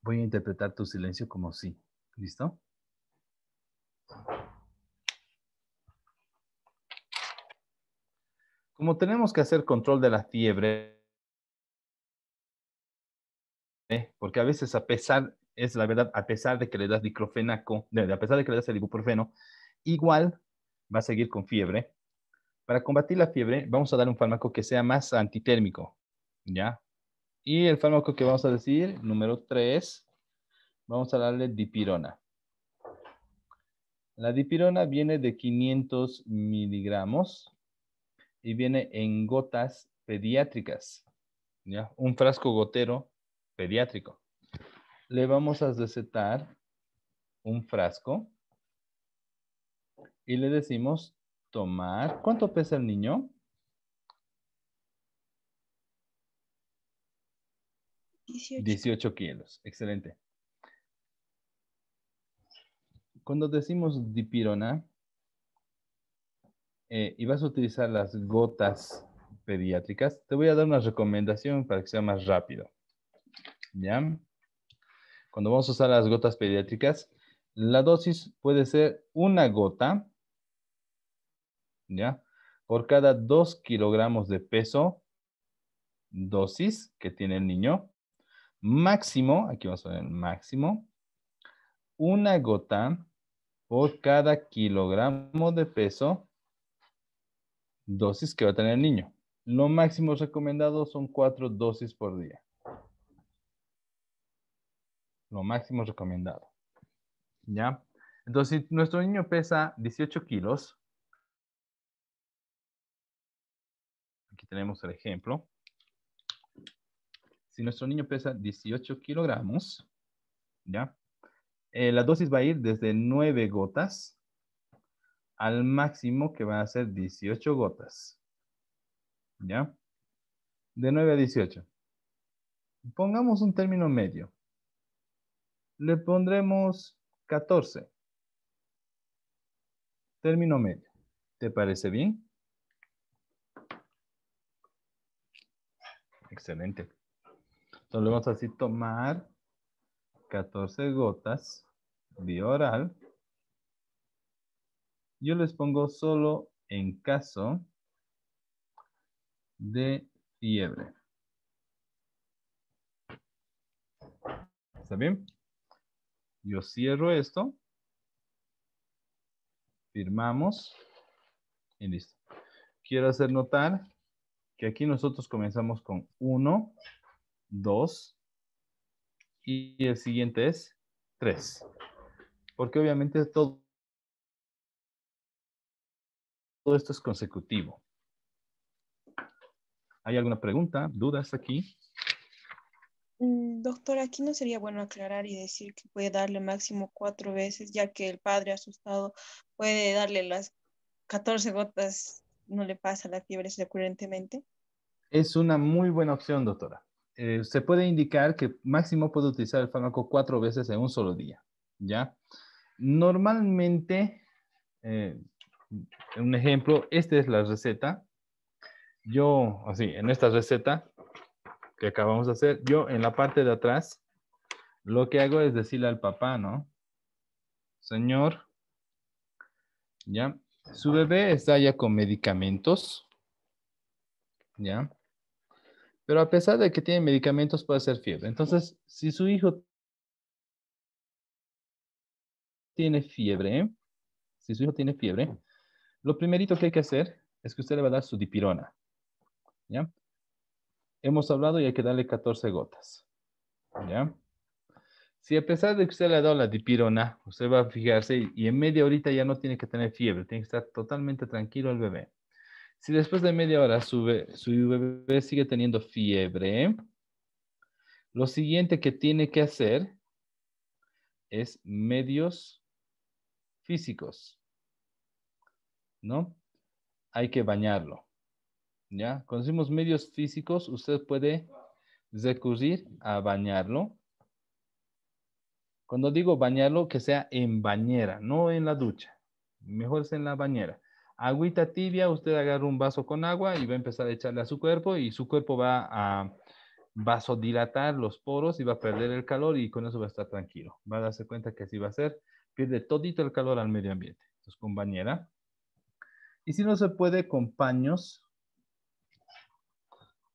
Voy a interpretar tu silencio como sí. ¿Listo? Como tenemos que hacer control de la fiebre, ¿eh? porque a veces a pesar, es la verdad, a pesar de que le das diclofenaco, a pesar de que le das el ibuprofeno, igual va a seguir con fiebre. Para combatir la fiebre, vamos a dar un fármaco que sea más antitérmico, ¿ya? Y el fármaco que vamos a decir, número 3, vamos a darle dipirona. La dipirona viene de 500 miligramos y viene en gotas pediátricas. Un frasco gotero pediátrico. Le vamos a recetar un frasco y le decimos tomar. ¿Cuánto pesa el niño? 18. kilos, excelente. Cuando decimos dipirona, eh, y vas a utilizar las gotas pediátricas, te voy a dar una recomendación para que sea más rápido. ¿Ya? Cuando vamos a usar las gotas pediátricas, la dosis puede ser una gota, ¿ya? Por cada 2 kilogramos de peso, dosis que tiene el niño, máximo, aquí vamos a ver máximo, una gota por cada kilogramo de peso dosis que va a tener el niño. Lo máximo recomendado son cuatro dosis por día. Lo máximo recomendado. ¿Ya? Entonces, si nuestro niño pesa 18 kilos, aquí tenemos el ejemplo, si nuestro niño pesa 18 kilogramos, ¿ya? Eh, la dosis va a ir desde 9 gotas al máximo que va a ser 18 gotas. ¿Ya? De 9 a 18. Pongamos un término medio. Le pondremos 14. Término medio. ¿Te parece bien? Excelente. Entonces vamos así tomar 14 gotas vía oral. Yo les pongo solo en caso de fiebre. ¿Está bien? Yo cierro esto. Firmamos. Y listo. Quiero hacer notar que aquí nosotros comenzamos con 1, Dos. y el siguiente es tres. Porque obviamente todo, esto es consecutivo. ¿Hay alguna pregunta, dudas aquí? Mm, doctor, aquí no sería bueno aclarar y decir que puede darle máximo cuatro veces, ya que el padre asustado puede darle las 14 gotas, no le pasa la fiebre recurrentemente. Es una muy buena opción, doctora. Eh, se puede indicar que máximo puede utilizar el fármaco cuatro veces en un solo día, ¿ya? Normalmente, eh, un ejemplo, esta es la receta. Yo, así, en esta receta que acabamos de hacer, yo en la parte de atrás, lo que hago es decirle al papá, ¿no? Señor, ¿ya? Su bebé está ya con medicamentos, ¿ya? pero a pesar de que tiene medicamentos puede ser fiebre. Entonces, si su hijo tiene fiebre, si su hijo tiene fiebre, lo primerito que hay que hacer es que usted le va a dar su dipirona. ¿Ya? Hemos hablado y hay que darle 14 gotas. ¿Ya? Si a pesar de que usted le ha dado la dipirona, usted va a fijarse y, en media horita ya no tiene que tener fiebre, tiene que estar totalmente tranquilo el bebé. Si después de media hora su, bebé sigue teniendo fiebre, lo siguiente que tiene que hacer es medios físicos, ¿no? Hay que bañarlo, ¿ya? Cuando decimos medios físicos, usted puede recurrir a bañarlo. Cuando digo bañarlo, que sea en bañera, no en la ducha. Mejor es en la bañera agüita tibia, usted agarra un vaso con agua y va a empezar a echarle a su cuerpo y su cuerpo va a vasodilatar los poros y va a perder el calor y con eso va a estar tranquilo. Va a darse cuenta que así va a ser, pierde todito el calor al medio ambiente. Entonces, compañera. Y si no se puede, con paños,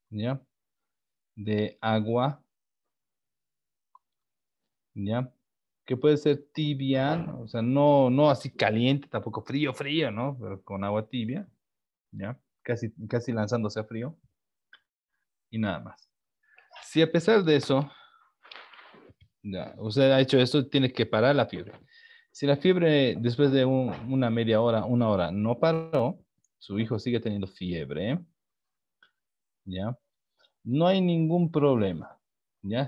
¿ya? De agua, ¿ya? que puede ser tibia, o sea, no, no así caliente, tampoco frío, frío, ¿no? Pero con agua tibia, ¿ya? Casi, casi lanzándose a frío. Y nada más. Si a pesar de eso, ya, usted ha hecho esto, tiene que parar la fiebre. Si la fiebre después de una media hora, una hora, no paró, su hijo sigue teniendo fiebre, ¿ya? No hay ningún problema.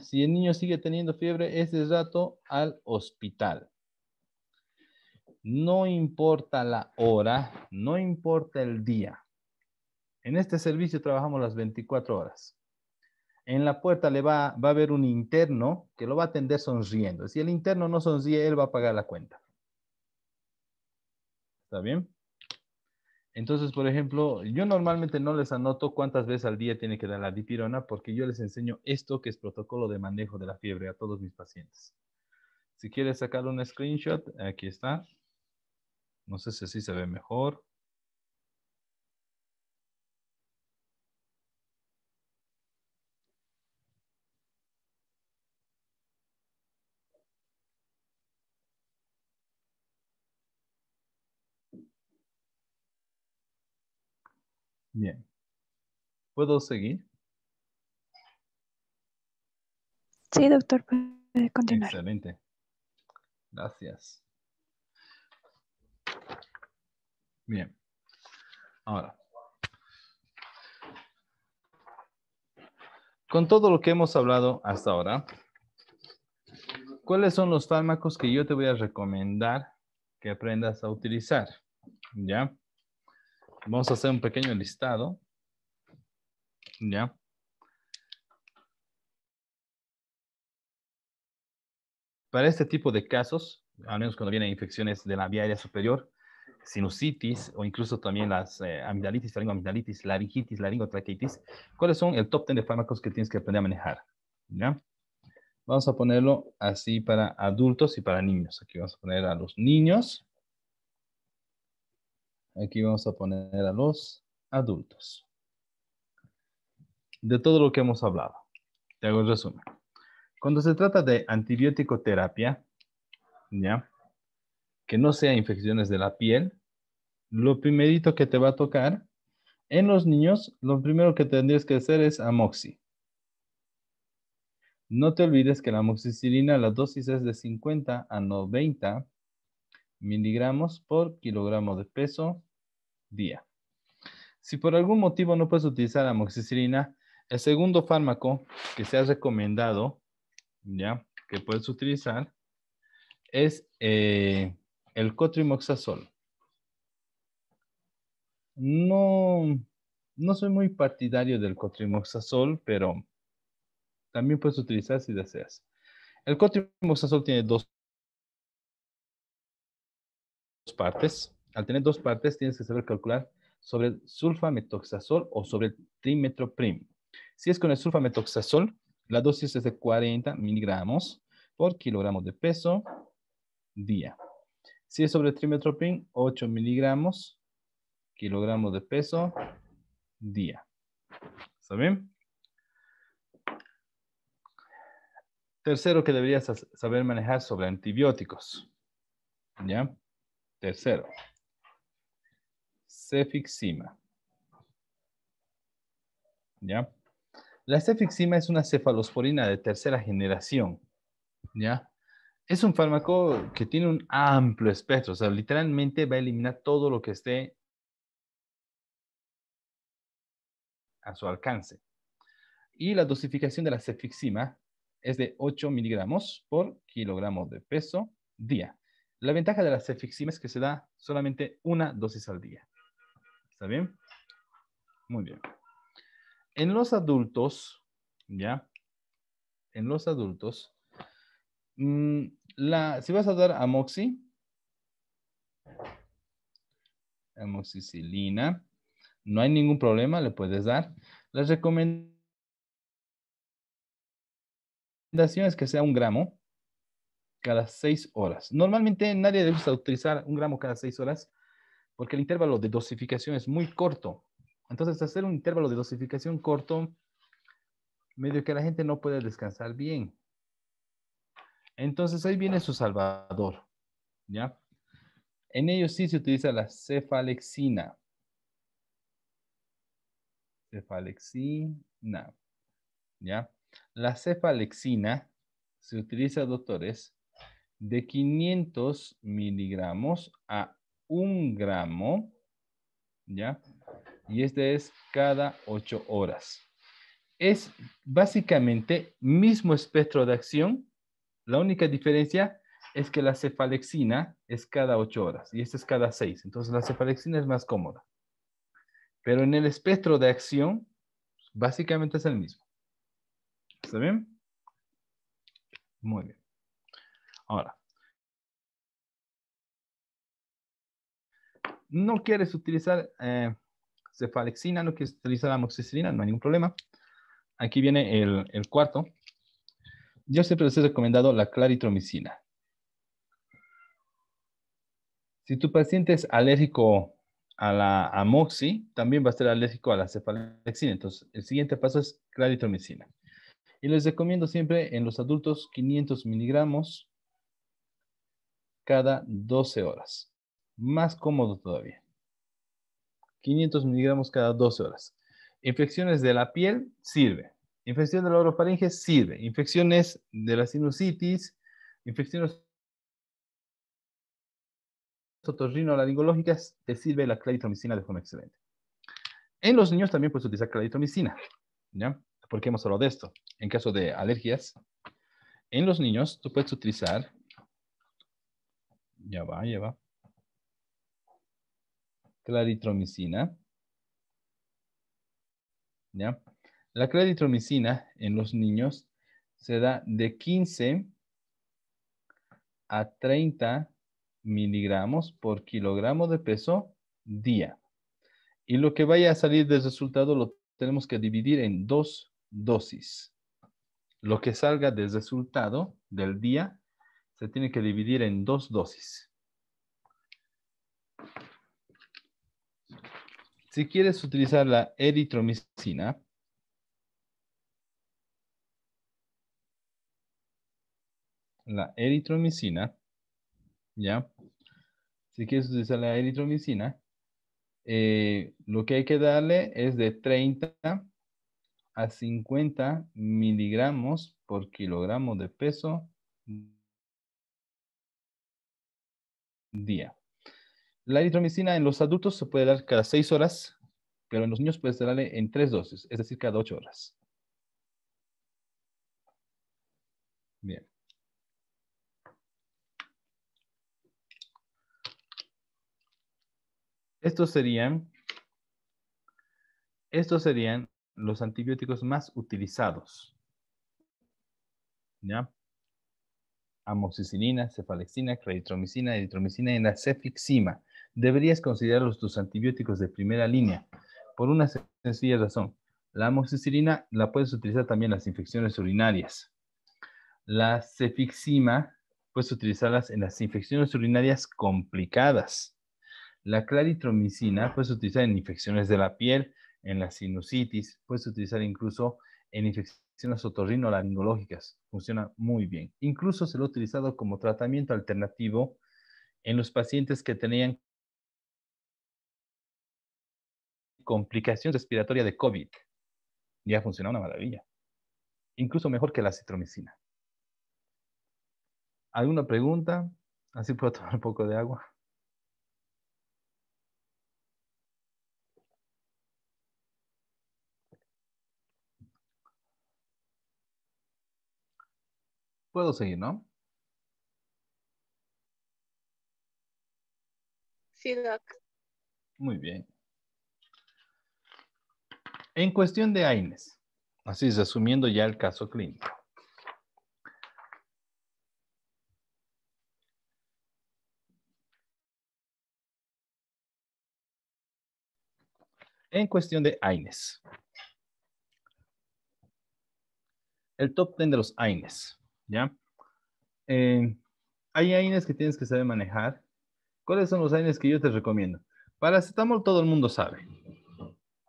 Si el niño sigue teniendo fiebre, ese rato al hospital. No importa la hora, no importa el día. En este servicio trabajamos las 24 horas. En la puerta le va, va a haber un interno que lo va a atender sonriendo. Si el interno no sonríe, él va a pagar la cuenta. ¿Está bien? Entonces, por ejemplo, yo normalmente no les anoto cuántas veces al día tiene que dar la dipirona porque yo les enseño esto que es protocolo de manejo de la fiebre a todos mis pacientes. Si quieres sacar un screenshot, aquí está. No sé si así se ve mejor. Bien. ¿Puedo seguir? Sí, doctor, puede continuar. Excelente. Gracias. Bien. Ahora. Con todo lo que hemos hablado hasta ahora, ¿cuáles son los fármacos que yo te voy a recomendar que aprendas a utilizar? ¿Ya? Vamos a hacer un pequeño listado. Ya. Para este tipo de casos, al menos cuando vienen infecciones de la vía aérea superior, sinusitis o incluso también las eh, amigdalitis, la laringitis, laringotraqueitis, ¿cuáles son el top 10 de fármacos que tienes que aprender a manejar? ¿Ya? Vamos a ponerlo así para adultos y para niños. Aquí vamos a poner a los niños. Aquí vamos a poner a los adultos. De todo lo que hemos hablado, te hago el resumen. Cuando se trata de antibiótico terapia, ¿ya? Que no sea infecciones de la piel, lo primerito que te va a tocar, en los niños, lo primero que tendrías que hacer es amoxi. No te olvides que la amoxicilina, la dosis es de 50 a 90 miligramos por kilogramo de peso día. Si por algún motivo no puedes utilizar amoxicilina, el segundo fármaco que se ha recomendado, ¿ya? Que puedes utilizar es eh, el cotrimoxazol. No, no soy muy partidario del cotrimoxazol, pero también puedes utilizar si deseas. El cotrimoxazol tiene dos partes al tener dos partes, tienes que saber calcular sobre el sulfametoxazol o sobre el trimetoprim. Si es con el sulfametoxazol, la dosis es de 40 miligramos por kilogramo de peso día. Si es sobre el trimetoprim, 8 miligramos kilogramos de peso día. ¿Está bien? Tercero que deberías saber manejar sobre antibióticos. ¿Ya? Tercero. Cefixima. ¿Ya? La cefixima es una cefalosporina de tercera generación. ¿Ya? Es un fármaco que tiene un amplio espectro, o sea, literalmente va a eliminar todo lo que esté a su alcance. Y la dosificación de la cefixima es de 8 miligramos por kilogramo de peso día. La ventaja de la cefixima es que se da solamente una dosis al día. ¿Está bien? Muy bien. En los adultos, ¿ya? En los adultos, mm, la, si vas a dar amoxi, amoxicilina, no hay ningún problema, le puedes dar. Las recomendaciones es que sea un gramo cada seis horas. Normalmente nadie debe utilizar un gramo cada seis horas, porque el intervalo de dosificación es muy corto. Entonces, hacer un intervalo de dosificación corto, medio que la gente no puede descansar bien. Entonces, ahí viene su salvador, ¿ya? En ellos sí se utiliza la cefalexina. Cefalexina, ¿ya? La cefalexina se utiliza, doctores, de 500 miligramos a un gramo, ¿ya? Y este es cada ocho horas. Es básicamente mismo espectro de acción. La única diferencia es que la cefalexina es cada ocho horas y esta es cada seis. Entonces la cefalexina es más cómoda. Pero en el espectro de acción, básicamente es el mismo. ¿Está bien? Muy bien. Ahora, no quieres utilizar eh, cefalexina, no quieres utilizar amoxicilina, no hay ningún problema. Aquí viene el, cuarto. Yo siempre les he recomendado la claritromicina. Si tu paciente es alérgico a la amoxi, también va a ser alérgico a la cefalexina. Entonces, el siguiente paso es claritromicina. Y les recomiendo siempre en los adultos 500 miligramos cada 12 horas más cómodo todavía. 500 miligramos cada 12 horas. Infecciones de la piel sirve. Infección de la orofaringe sirve. Infecciones de la sinusitis, infecciones laringológicas te sirve la claritromicina de forma excelente. En los niños también puedes utilizar claritromicina, ¿ya? Porque hemos hablado de esto. En caso de alergias, en los niños tú puedes utilizar, ya va, ya va, claritromicina. ¿Ya? La claritromicina en los niños se da de 15 a 30 miligramos por kilogramo de peso día. Y lo que vaya a salir del resultado lo tenemos que dividir en dos dosis. Lo que salga del resultado del día se tiene que dividir en dos dosis. Si quieres utilizar la eritromicina, la eritromicina, ¿ya? Si quieres utilizar la eritromicina, eh, lo que hay que darle es de 30 a 50 miligramos por kilogramo de peso día. La eritromicina en los adultos se puede dar cada seis horas, pero en los niños puede darle en tres dosis, es decir, cada ocho horas. Bien. Estos serían, estos serían los antibióticos más utilizados. ¿Ya? Amoxicilina, cefalexina, claritromicina, eritromicina y la cefixima deberías considerarlos tus antibióticos de primera línea, por una sencilla razón. La amoxicilina la puedes utilizar también en las infecciones urinarias. La cefixima puedes utilizarlas en las infecciones urinarias complicadas. La claritromicina puedes utilizar en infecciones de la piel, en la sinusitis, puedes utilizar incluso en infecciones otorrinolaringológicas. Funciona muy bien. Incluso se lo ha utilizado como tratamiento alternativo en los pacientes que tenían complicación respiratoria de COVID. Y ha funcionado una maravilla. Incluso mejor que la citromicina. ¿Alguna pregunta? Así puedo tomar un poco de agua. Puedo seguir, ¿no? Sí, Doc. Muy bien. En cuestión de AINES, así es, asumiendo ya el caso clínico. En cuestión de AINES. El top 10 de los AINES, ¿ya? Eh, hay AINES que tienes que saber manejar. ¿Cuáles son los AINES que yo te recomiendo? Para Paracetamol todo el mundo sabe,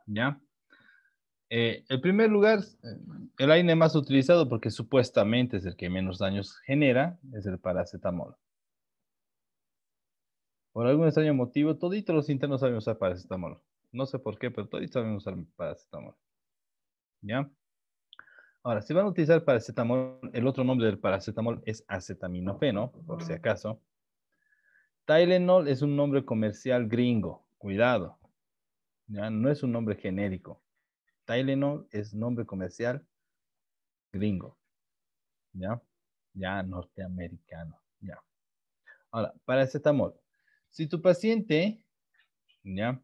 ¿ya? Eh, el primer lugar, eh, el AINE más utilizado porque supuestamente es el que menos daños genera, es el paracetamol. Por algún extraño motivo, toditos los internos saben usar paracetamol. No sé por qué, pero toditos saben usar paracetamol. ¿Ya? Ahora, si van a utilizar paracetamol, el otro nombre del paracetamol es acetaminofeno, por si acaso. Tylenol es un nombre comercial gringo, cuidado. ¿ya? No es un nombre genérico. Tylenol es nombre comercial gringo. ¿Ya? Ya norteamericano. Ya. Ahora, para paracetamol. Si tu paciente, ¿ya?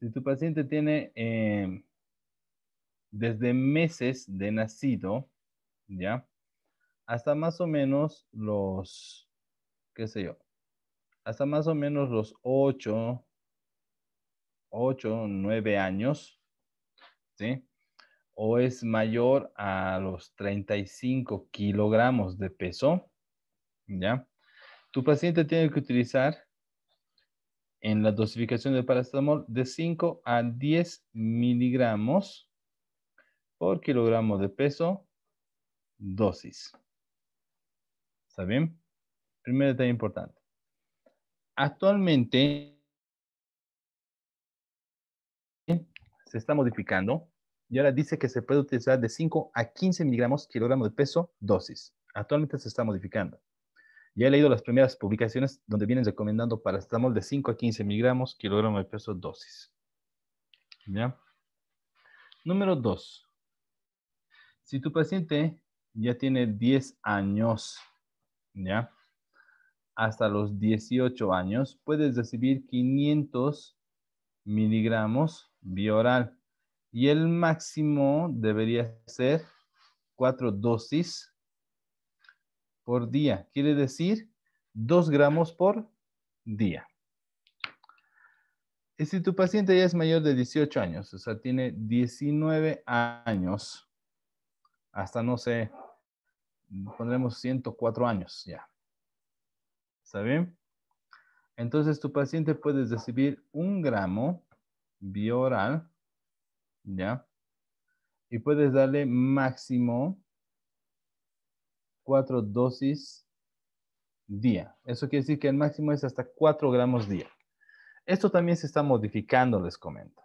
Si tu paciente tiene eh, desde meses de nacido, ¿ya? Hasta más o menos los, qué sé yo, hasta más o menos los 8, 8, 9 años, o es mayor a los 35 kilogramos de peso, ¿ya? Tu paciente tiene que utilizar en la dosificación de paracetamol de 5 a 10 miligramos por kilogramo de peso, dosis. ¿Está bien? Primer detalle importante. Actualmente, se está modificando y ahora dice que se puede utilizar de 5 a 15 miligramos kilogramos de peso dosis. Actualmente se está modificando. Ya he leído las primeras publicaciones donde vienen recomendando para paracetamol de 5 a 15 miligramos kilogramo de peso dosis. ¿Ya? Número 2. Si tu paciente ya tiene 10 años, ¿ya? Hasta los 18 años, puedes recibir 500 miligramos vía oral. Y el máximo debería ser cuatro dosis por día. Quiere decir 2 gramos por día. Y si tu paciente ya es mayor de 18 años, o sea, tiene 19 años, hasta no sé, pondremos 104 años ya. ¿Está bien? Entonces tu paciente puede recibir un gramo bioral, ¿ya? Y puedes darle máximo cuatro dosis día. Eso quiere decir que el máximo es hasta 4 gramos día. Esto también se está modificando, les comento.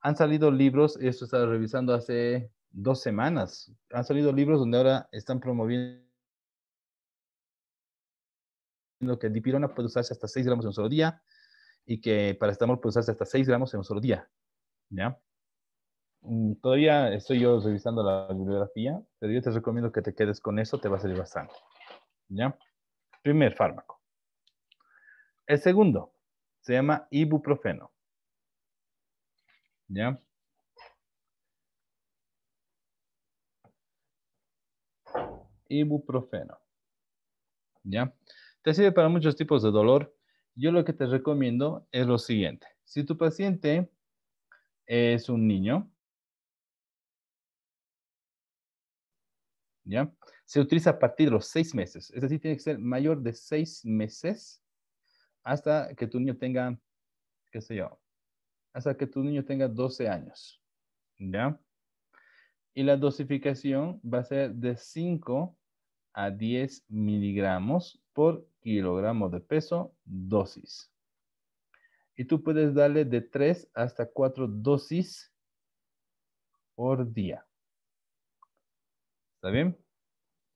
Han salido libros, esto estaba revisando hace dos semanas, han salido libros donde ahora están promoviendo que dipirona puede usarse hasta 6 gramos en un solo día, y que para estamos usarse hasta 6 gramos en un solo día. ¿ya? Mm, todavía estoy yo revisando la bibliografía, pero yo te recomiendo que te quedes con eso, te va a servir bastante. ¿ya? Primer fármaco. El segundo se llama ibuprofeno. ¿Ya? Ibuprofeno. ¿Ya? Te sirve para muchos tipos de dolor, yo lo que te recomiendo es lo siguiente. Si tu paciente es un niño, ¿ya? Se utiliza a partir de los seis meses, es decir, tiene que ser mayor de seis meses hasta que tu niño tenga, qué sé yo, hasta que tu niño tenga 12 años, ¿ya? Y la dosificación va a ser de 5 a 10 miligramos por kilogramos de peso, dosis. Y tú puedes darle de 3 hasta 4 dosis por día. ¿Está bien?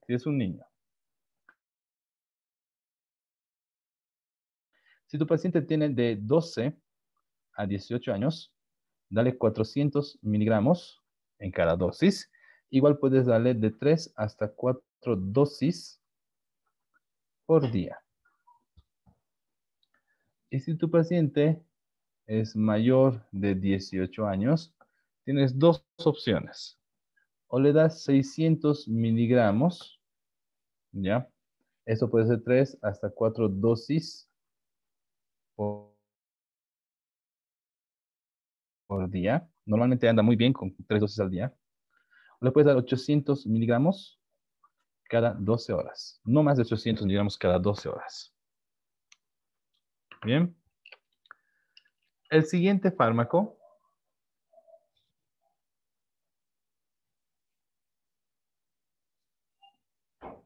Si es un niño. Si tu paciente tiene de 12 a 18 años, dale 400 miligramos en cada dosis. Igual puedes darle de 3 hasta 4 dosis por día. Y si tu paciente es mayor de 18 años, tienes dos opciones. O le das 600 miligramos, ¿ya? Eso puede ser tres hasta cuatro dosis por, día. Normalmente anda muy bien con tres dosis al día. O le puedes dar 800 miligramos cada 12 horas. No más de 800 miligramos cada 12 horas. Bien. El siguiente fármaco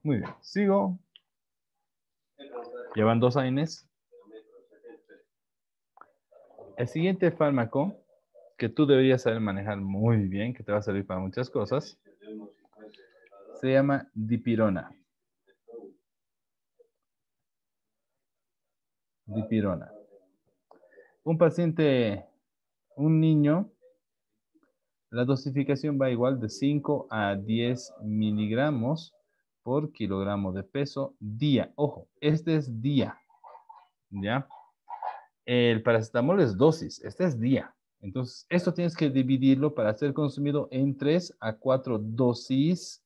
Muy bien, sigo. Llevan dos AINES. El siguiente fármaco que tú deberías saber manejar muy bien, que te va a servir para muchas cosas, se llama dipirona. dipirona. Un paciente, un niño, la dosificación va igual de 5 a 10 miligramos por kilogramo de peso día. Ojo, este es día, ¿ya? El paracetamol es dosis, este es día. Entonces, esto tienes que dividirlo para ser consumido en 3 a 4 dosis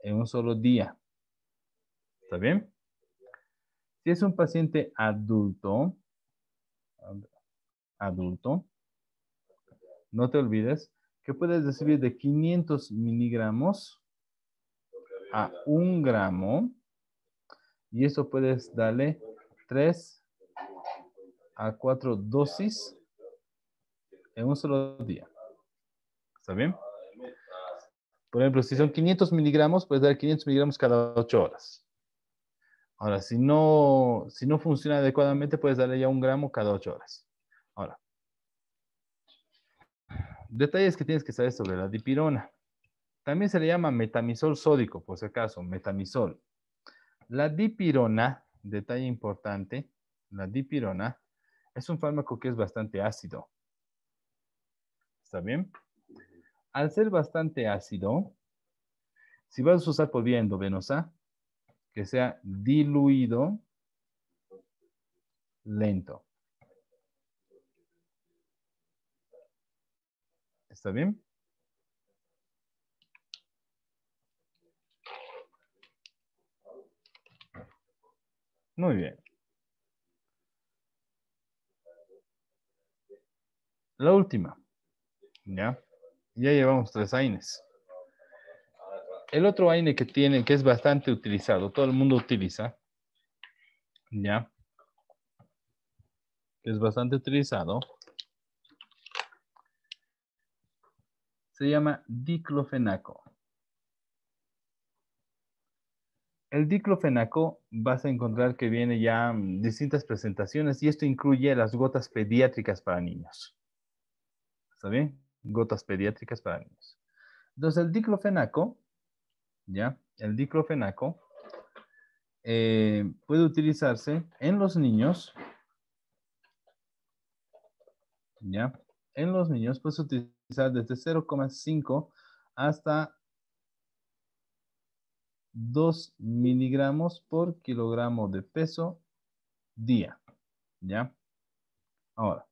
en un solo día. ¿Está bien? es un paciente adulto, adulto, no te olvides que puedes recibir de 500 miligramos a un gramo y eso puedes darle 3 a 4 dosis en un solo día. ¿Está bien? Por ejemplo, si son 500 miligramos, puedes dar 500 miligramos cada 8 horas. Ahora, si no, si no funciona adecuadamente, puedes darle ya un gramo cada ocho horas. Ahora, detalles que tienes que saber sobre la dipirona. También se le llama metamisol sódico, por si acaso, metamisol. La dipirona, detalle importante, la dipirona es un fármaco que es bastante ácido. ¿Está bien? Al ser bastante ácido, si vas a usar por vía endovenosa, que sea diluido lento. ¿Está bien? Muy bien. La última. ¿Ya? Ya llevamos tres aines el otro AINE que tienen, que es bastante utilizado, todo el mundo utiliza, ¿ya? Que es bastante utilizado. Se llama diclofenaco. El diclofenaco vas a encontrar que viene ya mm, distintas presentaciones y esto incluye las gotas pediátricas para niños. ¿Está bien? Gotas pediátricas para niños. Entonces, el diclofenaco ¿ya? El diclofenaco eh, puede utilizarse en los niños, ¿ya? En los niños puede utilizar desde 0,5 hasta 2 miligramos por kilogramo de peso día, ¿ya? Ahora,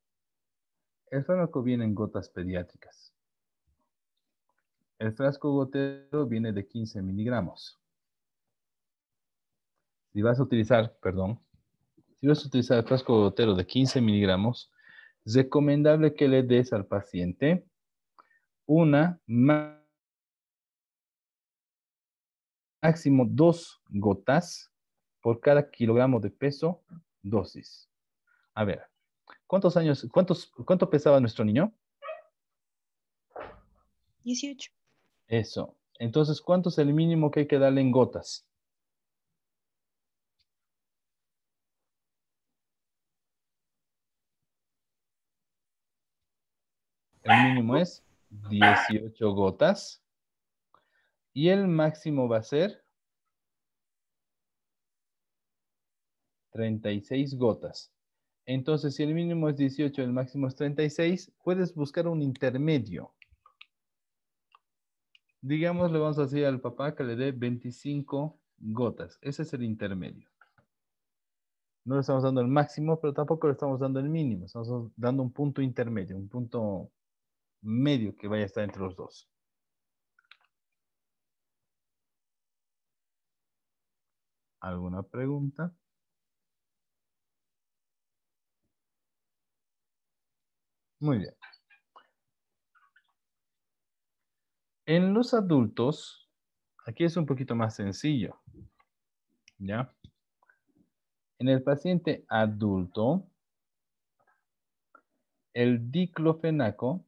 el fármaco viene en gotas pediátricas. El frasco gotero viene de 15 miligramos. Si vas a utilizar, perdón, si vas a utilizar el frasco gotero de 15 miligramos, es recomendable que le des al paciente una máximo dos gotas por cada kilogramo de peso dosis. A ver, ¿cuántos años, cuántos, cuánto pesaba nuestro niño? 18. Eso. Entonces, ¿cuánto es el mínimo que hay que darle en gotas? El mínimo es 18 gotas. Y el máximo va a ser 36 gotas. Entonces, si el mínimo es 18, el máximo es 36, puedes buscar un intermedio. Digamos, le vamos a decir al papá que le dé 25 gotas. Ese es el intermedio. No le estamos dando el máximo, pero tampoco le estamos dando el mínimo. Estamos dando un punto intermedio, un punto medio que vaya a estar entre los dos. ¿Alguna pregunta? Muy bien. En los adultos, aquí es un poquito más sencillo. ¿Ya? En el paciente adulto, el diclofenaco,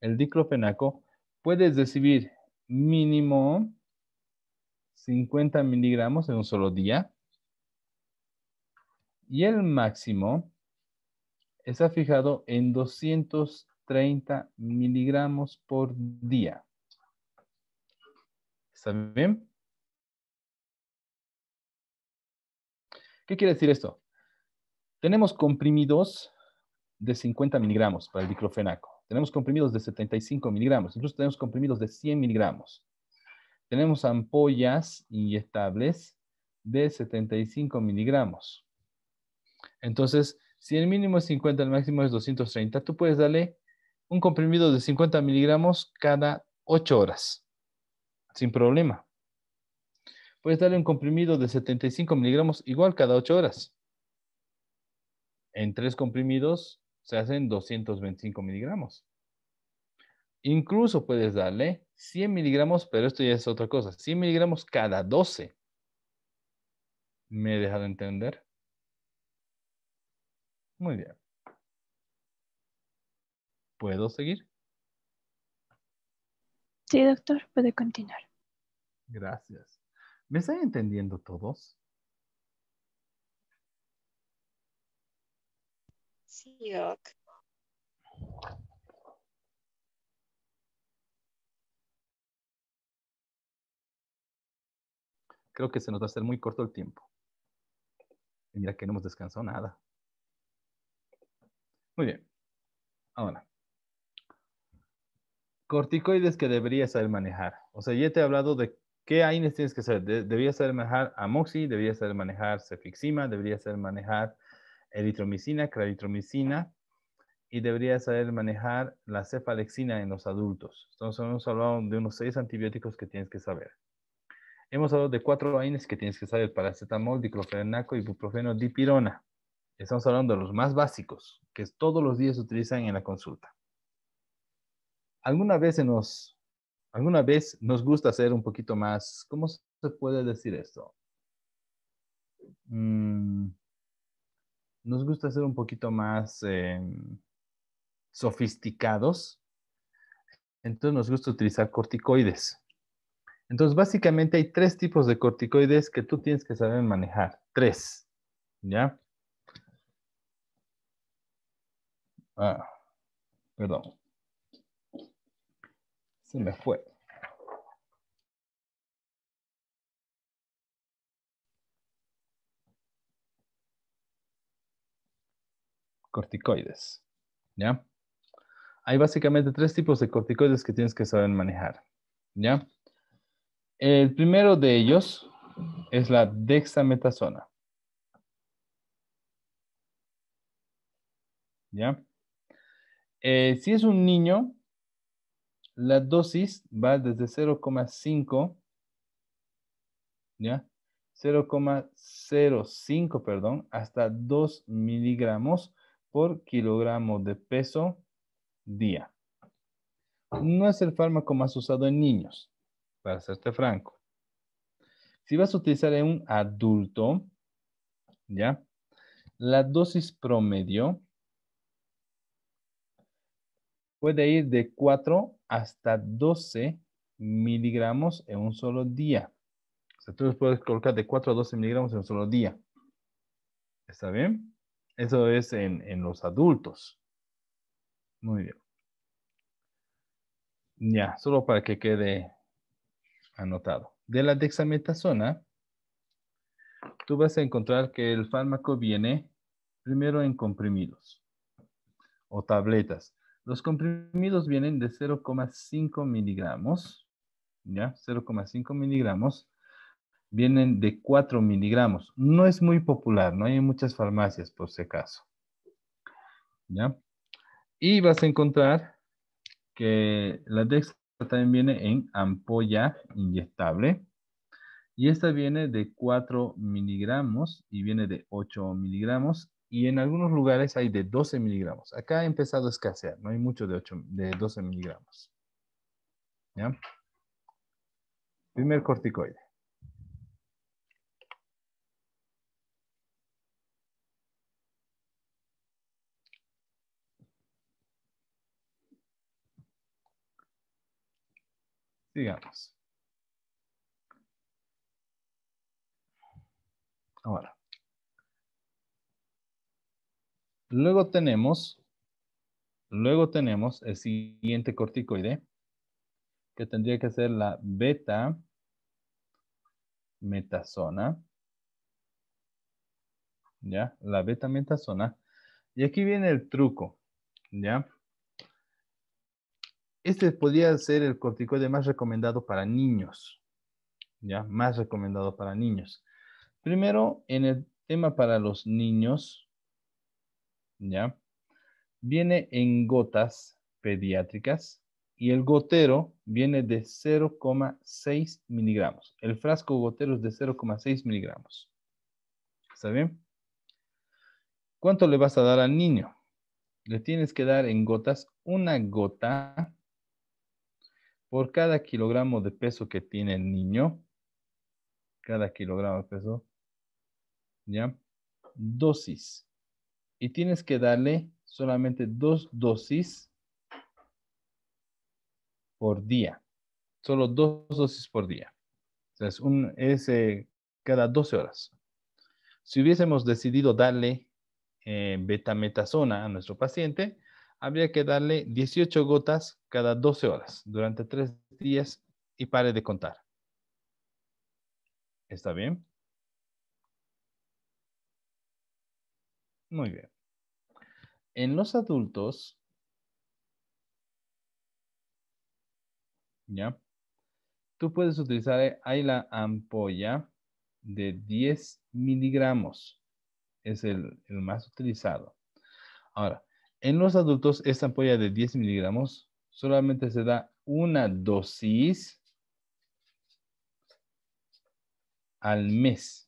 el diclofenaco puede recibir mínimo 50 miligramos en un solo día. Y el máximo está fijado en 200 30 miligramos por día. ¿Está bien? ¿Qué quiere decir esto? Tenemos comprimidos de 50 miligramos para el diclofenaco. Tenemos comprimidos de 75 miligramos. Incluso tenemos comprimidos de 100 miligramos. Tenemos ampollas inyectables de 75 miligramos. Entonces, si el mínimo es 50, el máximo es 230, tú puedes darle un comprimido de 50 miligramos cada 8 horas, sin problema. Puedes darle un comprimido de 75 miligramos igual cada 8 horas. En 3 comprimidos se hacen 225 miligramos. Incluso puedes darle 100 miligramos, pero esto ya es otra cosa, 100 miligramos cada 12. ¿Me he dejado entender? Muy bien. ¿Puedo seguir? Sí, doctor, puede continuar. Gracias. ¿Me están entendiendo todos? Sí, doctor. Creo que se nos va a hacer muy corto el tiempo. mira que no hemos descansado nada. Muy bien. Ahora, corticoides que deberías saber manejar. O sea, ya te he hablado de qué AINES tienes que saber. deberías saber manejar amoxi, deberías saber manejar cefixima, deberías saber manejar eritromicina, claritromicina y deberías saber manejar la cefalexina en los adultos. Entonces, hemos hablado de unos seis antibióticos que tienes que saber. Hemos hablado de cuatro AINES que tienes que saber, paracetamol, diclofenaco, ibuprofeno, dipirona. Estamos hablando de los más básicos, que todos los días se utilizan en la consulta alguna vez nos, alguna vez nos gusta ser un poquito más, ¿cómo se puede decir esto? Mm, nos gusta ser un poquito más em, sofisticados, entonces nos gusta utilizar corticoides. Entonces, básicamente hay tres tipos de corticoides que tú tienes que saber manejar. Tres. ¿Ya? Ah, perdón. Se me fue. Corticoides. ¿Ya? Hay básicamente tres tipos de corticoides que tienes que saber manejar. ¿Ya? El primero de ellos es la dexametasona. ¿Ya? Eh, si es un niño, la dosis va desde 0,5, ¿ya? 0,05, perdón, hasta 2 miligramos por kilogramo de peso día. No es el fármaco más usado en niños, para serte franco. Si vas a utilizar en un adulto, ¿ya? La dosis promedio puede ir de 4 hasta 12 miligramos en un solo día. O sea, tú puedes colocar de 4 a 12 miligramos en un solo día. ¿Está bien? Eso es en, en los adultos. Muy bien. Ya, solo para que quede anotado. De la dexametasona, tú vas a encontrar que el fármaco viene primero en comprimidos o tabletas. Los comprimidos vienen de 0,5 miligramos, ¿ya? 0,5 miligramos. Vienen de 4 miligramos. No es muy popular, no hay muchas farmacias por si acaso. ¿Ya? Y vas a encontrar que la Dexa también viene en ampolla inyectable. Y esta viene de 4 miligramos y viene de 8 miligramos y en algunos lugares hay de 12 miligramos. Acá ha empezado a escasear, no hay mucho de, 8, de 12 miligramos. ¿Ya? Primer corticoide. Sigamos. Ahora. Luego tenemos, luego tenemos el siguiente corticoide, que tendría que ser la beta metasona. ¿Ya? La beta metasona. Y aquí viene el truco. ¿Ya? Este podría ser el corticoide más recomendado para niños. ¿Ya? Más recomendado para niños. Primero, en el tema para los niños, ¿ya? Viene en gotas pediátricas y el gotero viene de 0,6 miligramos. El frasco gotero es de 0,6 miligramos. ¿Está bien? ¿Cuánto le vas a dar al niño? Le tienes que dar en gotas una gota por cada kilogramo de peso que tiene el niño. Cada kilogramo de peso. ¿Ya? Dosis y tienes que darle solamente dos dosis por día. Solo dos dosis por día. O es, eh, cada 12 horas. Si hubiésemos decidido darle eh, betametasona a nuestro paciente, habría que darle 18 gotas cada 12 horas durante tres días y pare de contar. ¿Está bien? Muy bien. En los adultos, ¿ya? Tú puedes utilizar eh, ahí la ampolla de 10 miligramos. Es el, el más utilizado. Ahora, en los adultos, esta ampolla de 10 miligramos solamente se da una dosis al mes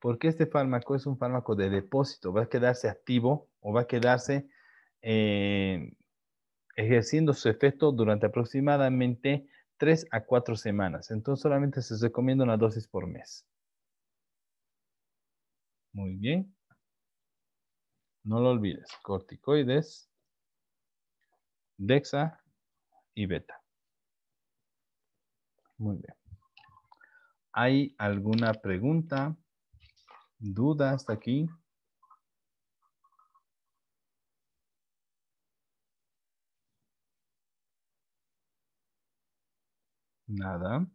porque este fármaco es un fármaco de depósito, va a quedarse activo o va a quedarse eh, ejerciendo su efecto durante aproximadamente 3 a 4 semanas. Entonces solamente se recomienda una dosis por mes. Muy bien. No lo olvides, corticoides, DEXA y beta. Muy bien. ¿Hay alguna pregunta? duda hasta aquí. Nada.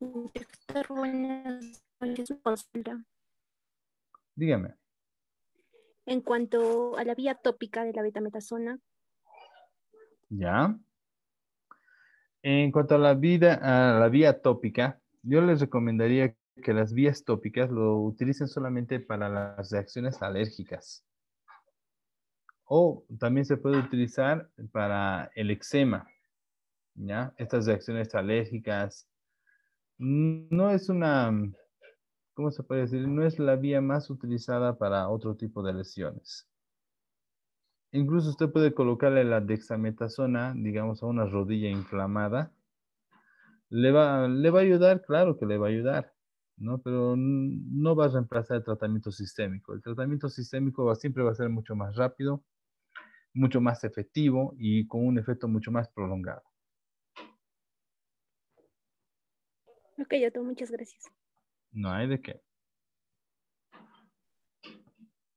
Doctor, buenas noches, consulta. Dígame en cuanto a la vía tópica de la betametasona. Ya. En cuanto a la, vía tópica, yo les recomendaría que las vías tópicas lo utilicen solamente para las reacciones alérgicas. O también se puede utilizar para el eczema. ¿ya? Estas reacciones alérgicas no es una puede decir? No es la vía más utilizada para otro tipo de lesiones. Incluso usted puede colocarle la dexametasona, digamos, a una rodilla inflamada. Le va, a ayudar, claro que le va a ayudar, ¿no? Pero no va a reemplazar el tratamiento sistémico. El tratamiento sistémico va, siempre va a ser mucho más rápido, mucho más efectivo y con un efecto mucho más prolongado. Ok, tú muchas gracias. No hay de qué.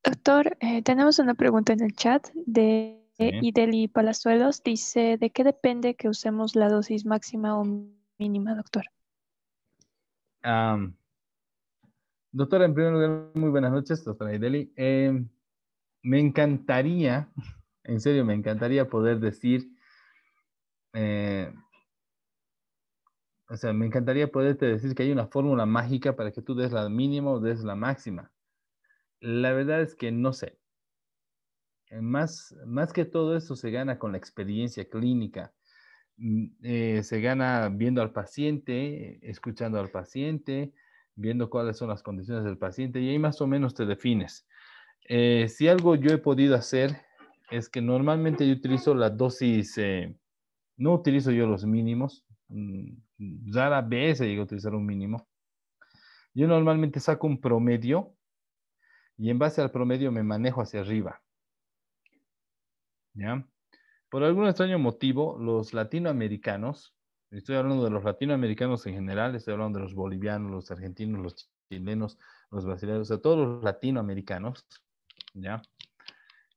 Doctor, eh, tenemos una pregunta en el chat de Ideli Palazuelos. Dice, ¿de qué depende que usemos la dosis máxima o mínima, doctor? Doctor, doctora, en primer lugar, muy buenas noches, doctora Ideli. Em, me encantaría, en serio, me encantaría poder decir eh, o sea, me encantaría poderte decir que hay una fórmula mágica para que tú des la mínima o des la máxima. La verdad es que no sé. Eh, más, más que todo esto se gana con la experiencia clínica. Mm, eh, se gana viendo al paciente, escuchando al paciente, viendo cuáles son las condiciones del paciente y ahí más o menos te defines. Eh, si algo yo he podido hacer es que normalmente yo utilizo la dosis, no utilizo yo los mínimos, mm, vez veces llego a utilizar un mínimo. Yo normalmente saco un promedio y en base al promedio me manejo hacia arriba. ¿Ya? Por algún extraño motivo, los latinoamericanos, estoy hablando de los latinoamericanos en general, estoy hablando de los bolivianos, los argentinos, los chilenos, los brasileños, o todos los latinoamericanos, ¿ya?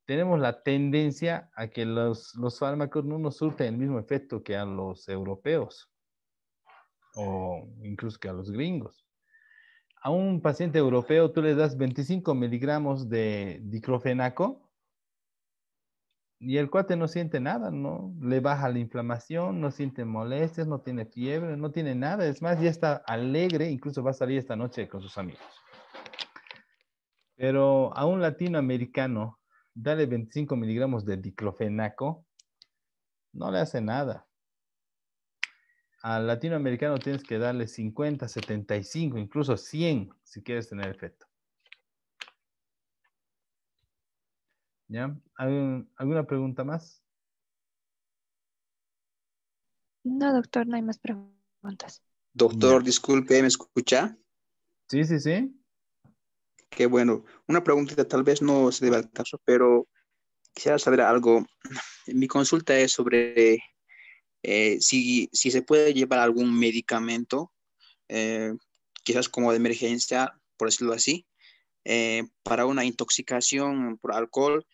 Tenemos la tendencia a que los, los fármacos no nos surten el mismo efecto que a los europeos o incluso que a los gringos. A un paciente europeo tú le das 25 miligramos de diclofenaco y el cuate no siente nada, ¿no? Le baja la inflamación, no siente molestias, no tiene fiebre, no tiene nada. Es más, ya está alegre, incluso va a salir esta noche con sus amigos. Pero a un latinoamericano, dale 25 miligramos de diclofenaco, no le hace nada al latinoamericano tienes que darle 50, 75, incluso 100 si quieres tener efecto. ¿Ya? ¿Alguna pregunta más? No, doctor, no hay más preguntas. Doctor, disculpe, ¿me escucha? Sí, sí, sí. Qué bueno. Una pregunta tal vez no se deba al caso, pero quisiera saber algo. Mi consulta es sobre eh, si, si, se puede llevar algún medicamento, eh, quizás como de emergencia, por decirlo así, eh, para una intoxicación por alcohol,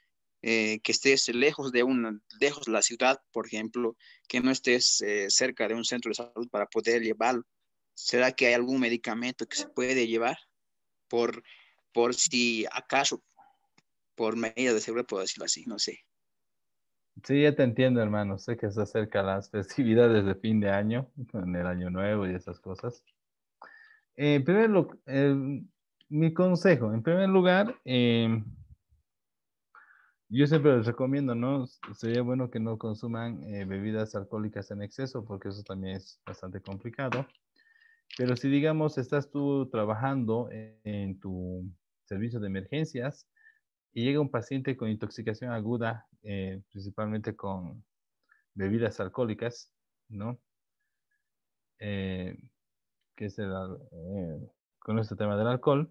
que estés lejos de, una, lejos la ciudad, por ejemplo, que no estés cerca de un centro de salud para poder llevarlo. ¿Será que hay algún medicamento que se puede llevar por, por si acaso, por medida de seguridad, puedo decirlo así, no sé. Sí, ya te entiendo, hermano. Sé que se acerca las festividades de fin de año, en el año nuevo y esas cosas. Eh, primer eh, mi consejo, en primer lugar, eh, yo siempre les recomiendo, ¿no? Sería bueno que no consuman eh, bebidas alcohólicas en exceso, porque eso también es bastante complicado. Pero si, digamos, estás tú trabajando en tu servicio de emergencias, y llega un paciente con intoxicación aguda, eh, principalmente con bebidas alcohólicas, ¿no? Eh, que es el, eh, con este tema del alcohol,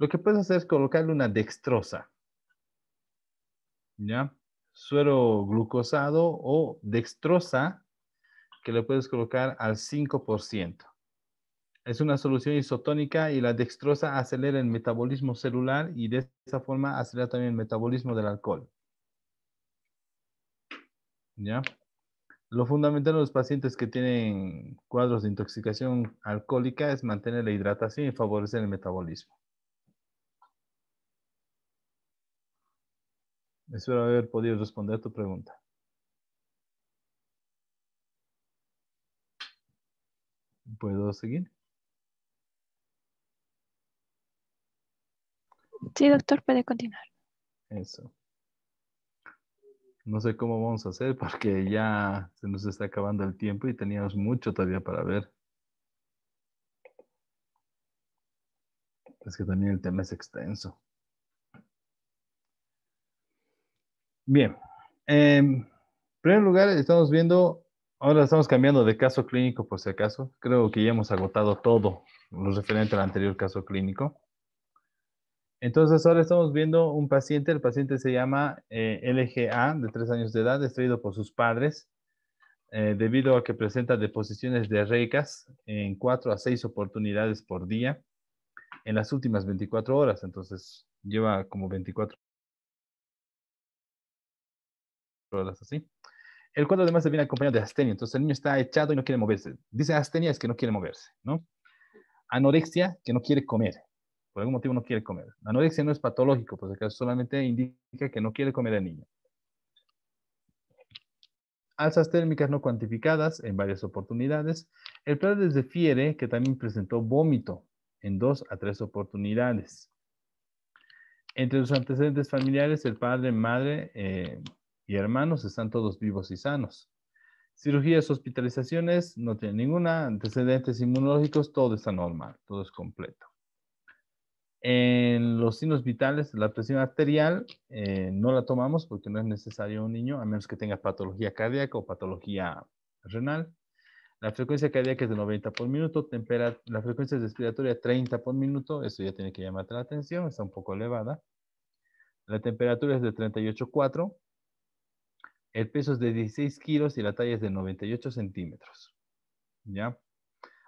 lo que puedes hacer es colocarle una dextrosa, ¿ya? Suero glucosado o dextrosa que le puedes colocar al 5%. Es una solución isotónica y la dextrosa acelera el metabolismo celular y de esa forma acelera también el metabolismo del alcohol. ¿Ya? Lo fundamental en los pacientes que tienen cuadros de intoxicación alcohólica es mantener la hidratación y favorecer el metabolismo. Espero haber podido responder tu pregunta. ¿Puedo seguir? Sí, doctor, puede continuar. Eso. No sé cómo vamos a hacer porque ya se nos está acabando el tiempo y teníamos mucho todavía para ver. Es que también el tema es extenso. Bien. Em, en primer lugar, estamos viendo, ahora estamos cambiando de caso clínico por si acaso. Creo que ya hemos agotado todo lo referente al anterior caso clínico. Entonces ahora estamos viendo un paciente, el paciente se llama eh, LGA, de tres años de edad, destruido por sus padres, eh, debido a que presenta deposiciones de recas en 4 a 6 oportunidades por día en las últimas 24 horas, entonces lleva como 24 horas así. El cuadro además se viene acompañado de astenia, entonces el niño está echado y no quiere moverse. Dice astenia es que no quiere moverse, ¿no? Anorexia, que no quiere comer por algún motivo no quiere comer. La anorexia no es patológico, pues acá solamente indica que no quiere comer el niño. Alzas térmicas no cuantificadas en varias oportunidades. El padre defiere que también presentó vómito en dos a tres oportunidades. Entre los antecedentes familiares, el padre, madre eh, y hermanos están todos vivos y sanos. Cirugías, hospitalizaciones, no tienen ninguna. Antecedentes inmunológicos, todo está normal, todo es completo. En los signos vitales, la presión arterial eh, no la tomamos porque no es necesario un niño, a menos que tenga patología cardíaca o patología renal. La frecuencia cardíaca es de 90 por minuto, la frecuencia respiratoria 30 por minuto, eso ya tiene que llamarte la atención, está un poco elevada. La temperatura es de 38,4. El peso es de 16 kilos y la talla es de 98 centímetros. ¿Ya?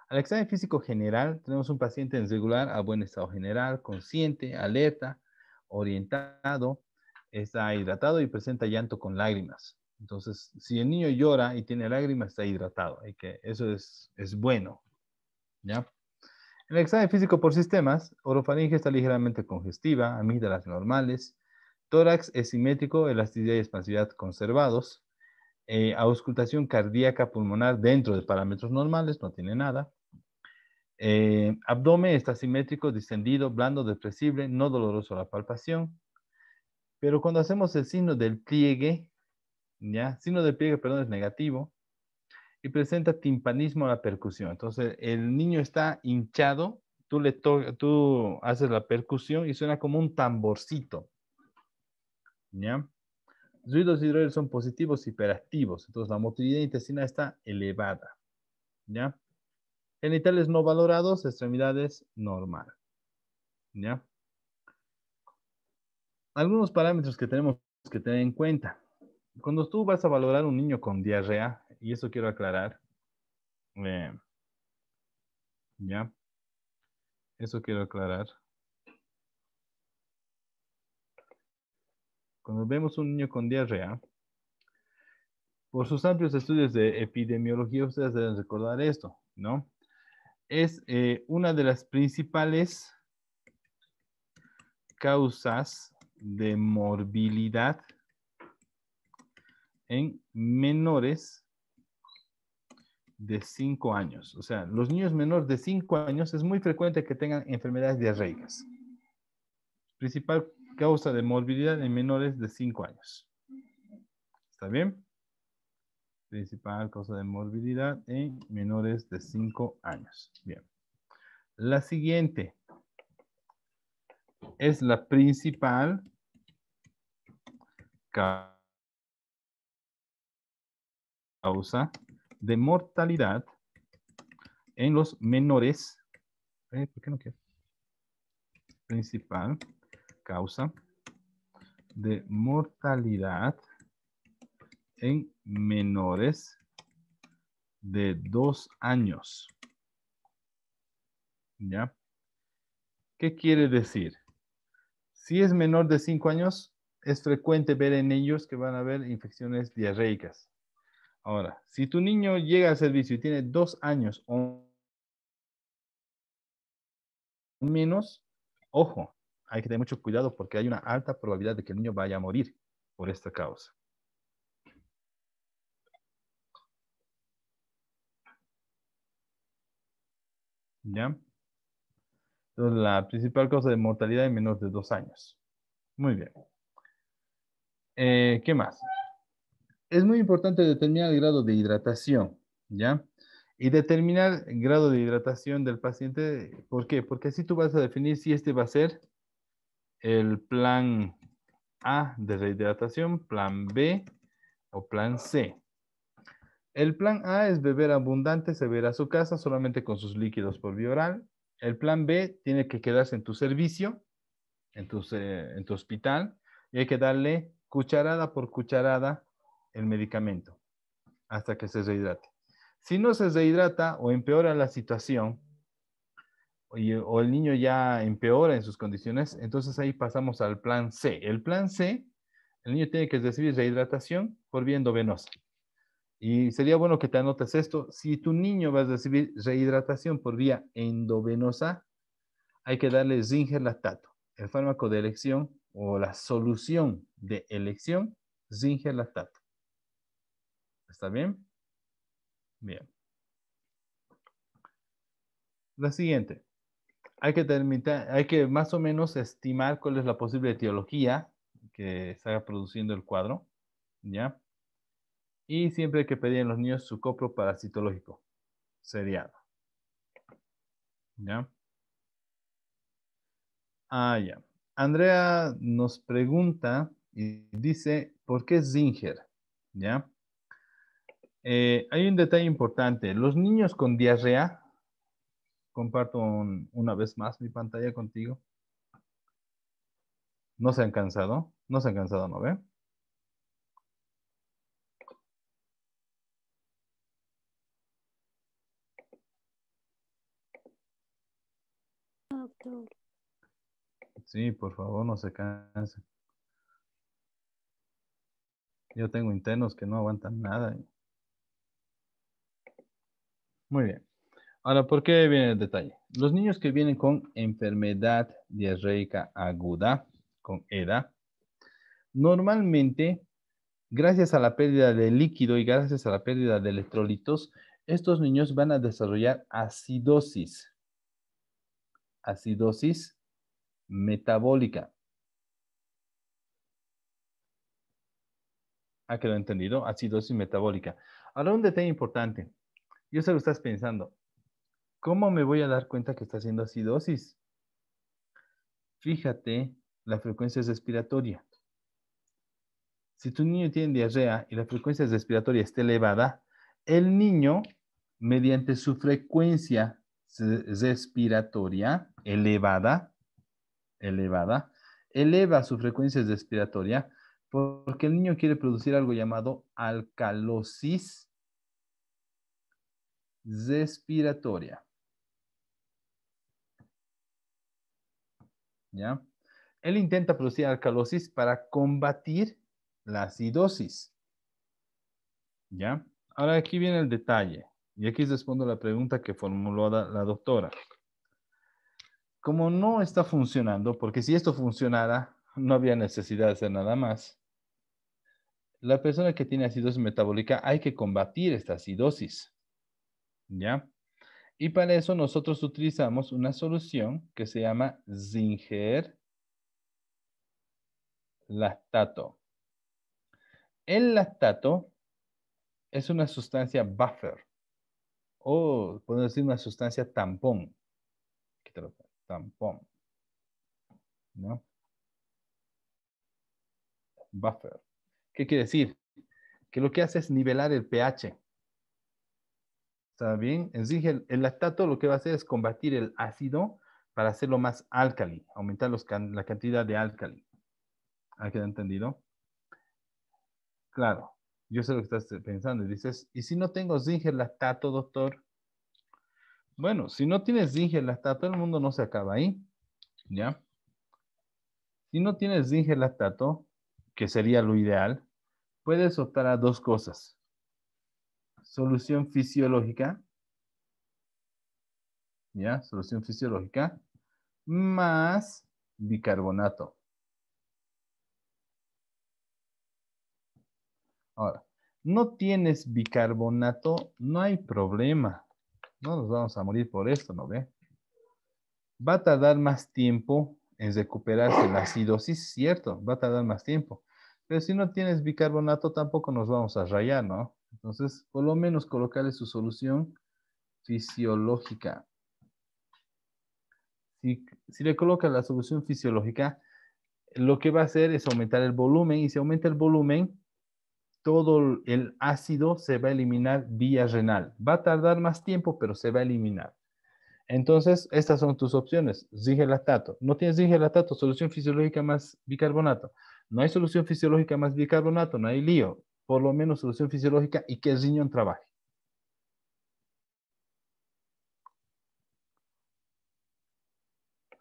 Al examen físico general, tenemos un paciente en regular a buen estado general, consciente, alerta, orientado, está hidratado y presenta llanto con lágrimas. Entonces, si el niño llora y tiene lágrimas, está hidratado. Y que eso es, bueno. ¿Ya? En el examen físico por sistemas, orofaringe está ligeramente congestiva, amígdalas normales, tórax es simétrico, elasticidad y expansividad conservados, eh, auscultación cardíaca pulmonar dentro de parámetros normales, no tiene nada, eh, abdomen está simétrico, distendido, blando, depresible, no doloroso a la palpación. Pero cuando hacemos el signo del pliegue, ¿ya? Signo del pliegue, perdón, es negativo. Y presenta timpanismo a la percusión. Entonces, el niño está hinchado, tú, le tú haces la percusión y suena como un tamborcito. ¿Ya? Ruidos hidroides son positivos hiperactivos, entonces la motilidad intestinal está elevada. ¿Ya? Genitales no valorados, extremidades normal. ¿Ya? Algunos parámetros que tenemos que tener en cuenta. Cuando tú vas a valorar un niño con diarrea, y eso quiero aclarar, eh, ¿ya? Eso quiero aclarar. Cuando vemos un niño con diarrea, por sus amplios estudios de epidemiología, ustedes deben recordar esto, ¿no? es eh, una de las principales causas de morbilidad en menores de 5 años. O sea, los niños menores de 5 años es muy frecuente que tengan enfermedades diarreicas. Principal causa de morbilidad en menores de 5 años. ¿Está bien? principal causa de morbilidad en menores de 5 años. Bien. La siguiente es la principal causa de mortalidad en los menores. Eh, ¿Por qué no quiero? Principal causa de mortalidad en menores de dos años. ¿Ya? ¿Qué quiere decir? Si es menor de cinco años, es frecuente ver en ellos que van a haber infecciones diarreicas. Ahora, si tu niño llega al servicio y tiene dos años o menos, ojo, hay que tener mucho cuidado porque hay una alta probabilidad de que el niño vaya a morir por esta causa. ¿Ya? Entonces, la principal causa de mortalidad en menos de dos años. Muy bien. Eh, ¿Qué más? Es muy importante determinar el grado de hidratación, ¿ya? Y determinar el grado de hidratación del paciente, ¿por qué? Porque así tú vas a definir si este va a ser el plan A de rehidratación, plan B o plan C, el plan A es beber abundante, se verá a su casa solamente con sus líquidos por vía oral. El plan B tiene que quedarse en tu servicio, en tu, en tu hospital, y hay que darle cucharada por cucharada el medicamento hasta que se rehidrate. Si no se rehidrata o empeora la situación, o el niño ya empeora en sus condiciones, entonces ahí pasamos al plan C. El plan C, el niño tiene que recibir rehidratación por vía endovenosa. Y sería bueno que te anotes esto. Si tu niño va a recibir rehidratación por vía endovenosa, hay que darle zinger lactato. El fármaco de elección o la solución de elección, zinger lactato. ¿Está bien? Bien. La siguiente. Hay que, hay que más o menos estimar cuál es la posible etiología que está produciendo el cuadro. ¿Ya? Y siempre que pedían los niños su copro parasitológico, seriado. ¿Ya? Ah, ya. Andrea nos pregunta y dice, ¿por qué Zinger? ¿Ya? Eh, hay un detalle importante. Los niños con diarrea, comparto una vez más mi pantalla contigo. No se han cansado, no se han cansado, ¿no ve? Sí, por favor, no se cansen. Yo tengo internos que no aguantan nada. Muy bien. Ahora, ¿por qué viene el detalle? Los niños que vienen con enfermedad diarreica aguda, con EDA, normalmente, gracias a la pérdida de líquido y gracias a la pérdida de electrolitos, estos niños van a desarrollar acidosis acidosis metabólica. ¿Ha ah, quedado entendido? Acidosis metabólica. Ahora un detalle importante. Yo sé lo estás pensando. ¿Cómo me voy a dar cuenta que está haciendo acidosis? Fíjate, la frecuencia respiratoria. Si tu niño tiene diarrea y la frecuencia respiratoria está elevada, el niño, mediante su frecuencia respiratoria, elevada, elevada, eleva su frecuencia respiratoria porque el niño quiere producir algo llamado alcalosis respiratoria. ¿Ya? Él intenta producir alcalosis para combatir la acidosis. ¿Ya? Ahora aquí viene el detalle. Y aquí respondo la pregunta que formuló la doctora como no está funcionando, porque si esto funcionara, no había necesidad de hacer nada más, la persona que tiene acidosis metabólica hay que combatir esta acidosis. ¿Ya? Y para eso nosotros utilizamos una solución que se llama Zinger lactato. El lactato es una sustancia buffer o podemos decir una sustancia tampón. te lo tampón. ¿No? Buffer. ¿Qué quiere decir? Que lo que hace es nivelar el pH. ¿Está bien? el, lactato lo que va a hacer es combatir el ácido para hacerlo más álcali, aumentar la cantidad de álcali. ¿Ha quedado entendido? Claro, yo sé lo que estás pensando. Dices, ¿y si no tengo zinc lactato, doctor? Bueno, si no tienes dije, todo el mundo no se acaba ahí. ¿Ya? Si no tienes zinc lactato, que sería lo ideal, puedes optar a dos cosas. Solución fisiológica, ¿ya? Solución fisiológica, más bicarbonato. Ahora, no tienes bicarbonato, no hay problema. No nos vamos a morir por esto, ¿no ve? Va a tardar más tiempo en recuperarse la acidosis, cierto, va a tardar más tiempo. Pero si no tienes bicarbonato, tampoco nos vamos a rayar, ¿no? Entonces, por lo menos colocarle su solución fisiológica. Si, si le colocas la solución fisiológica, lo que va a hacer es aumentar el volumen y si aumenta el volumen, todo el ácido se va a eliminar vía renal. Va a tardar más tiempo, pero se va a eliminar. Entonces, estas son tus opciones. Zigelatato. No tienes zigelatato, solución fisiológica más bicarbonato. No hay solución fisiológica más bicarbonato, no hay lío. Por lo menos solución fisiológica y que el riñón trabaje.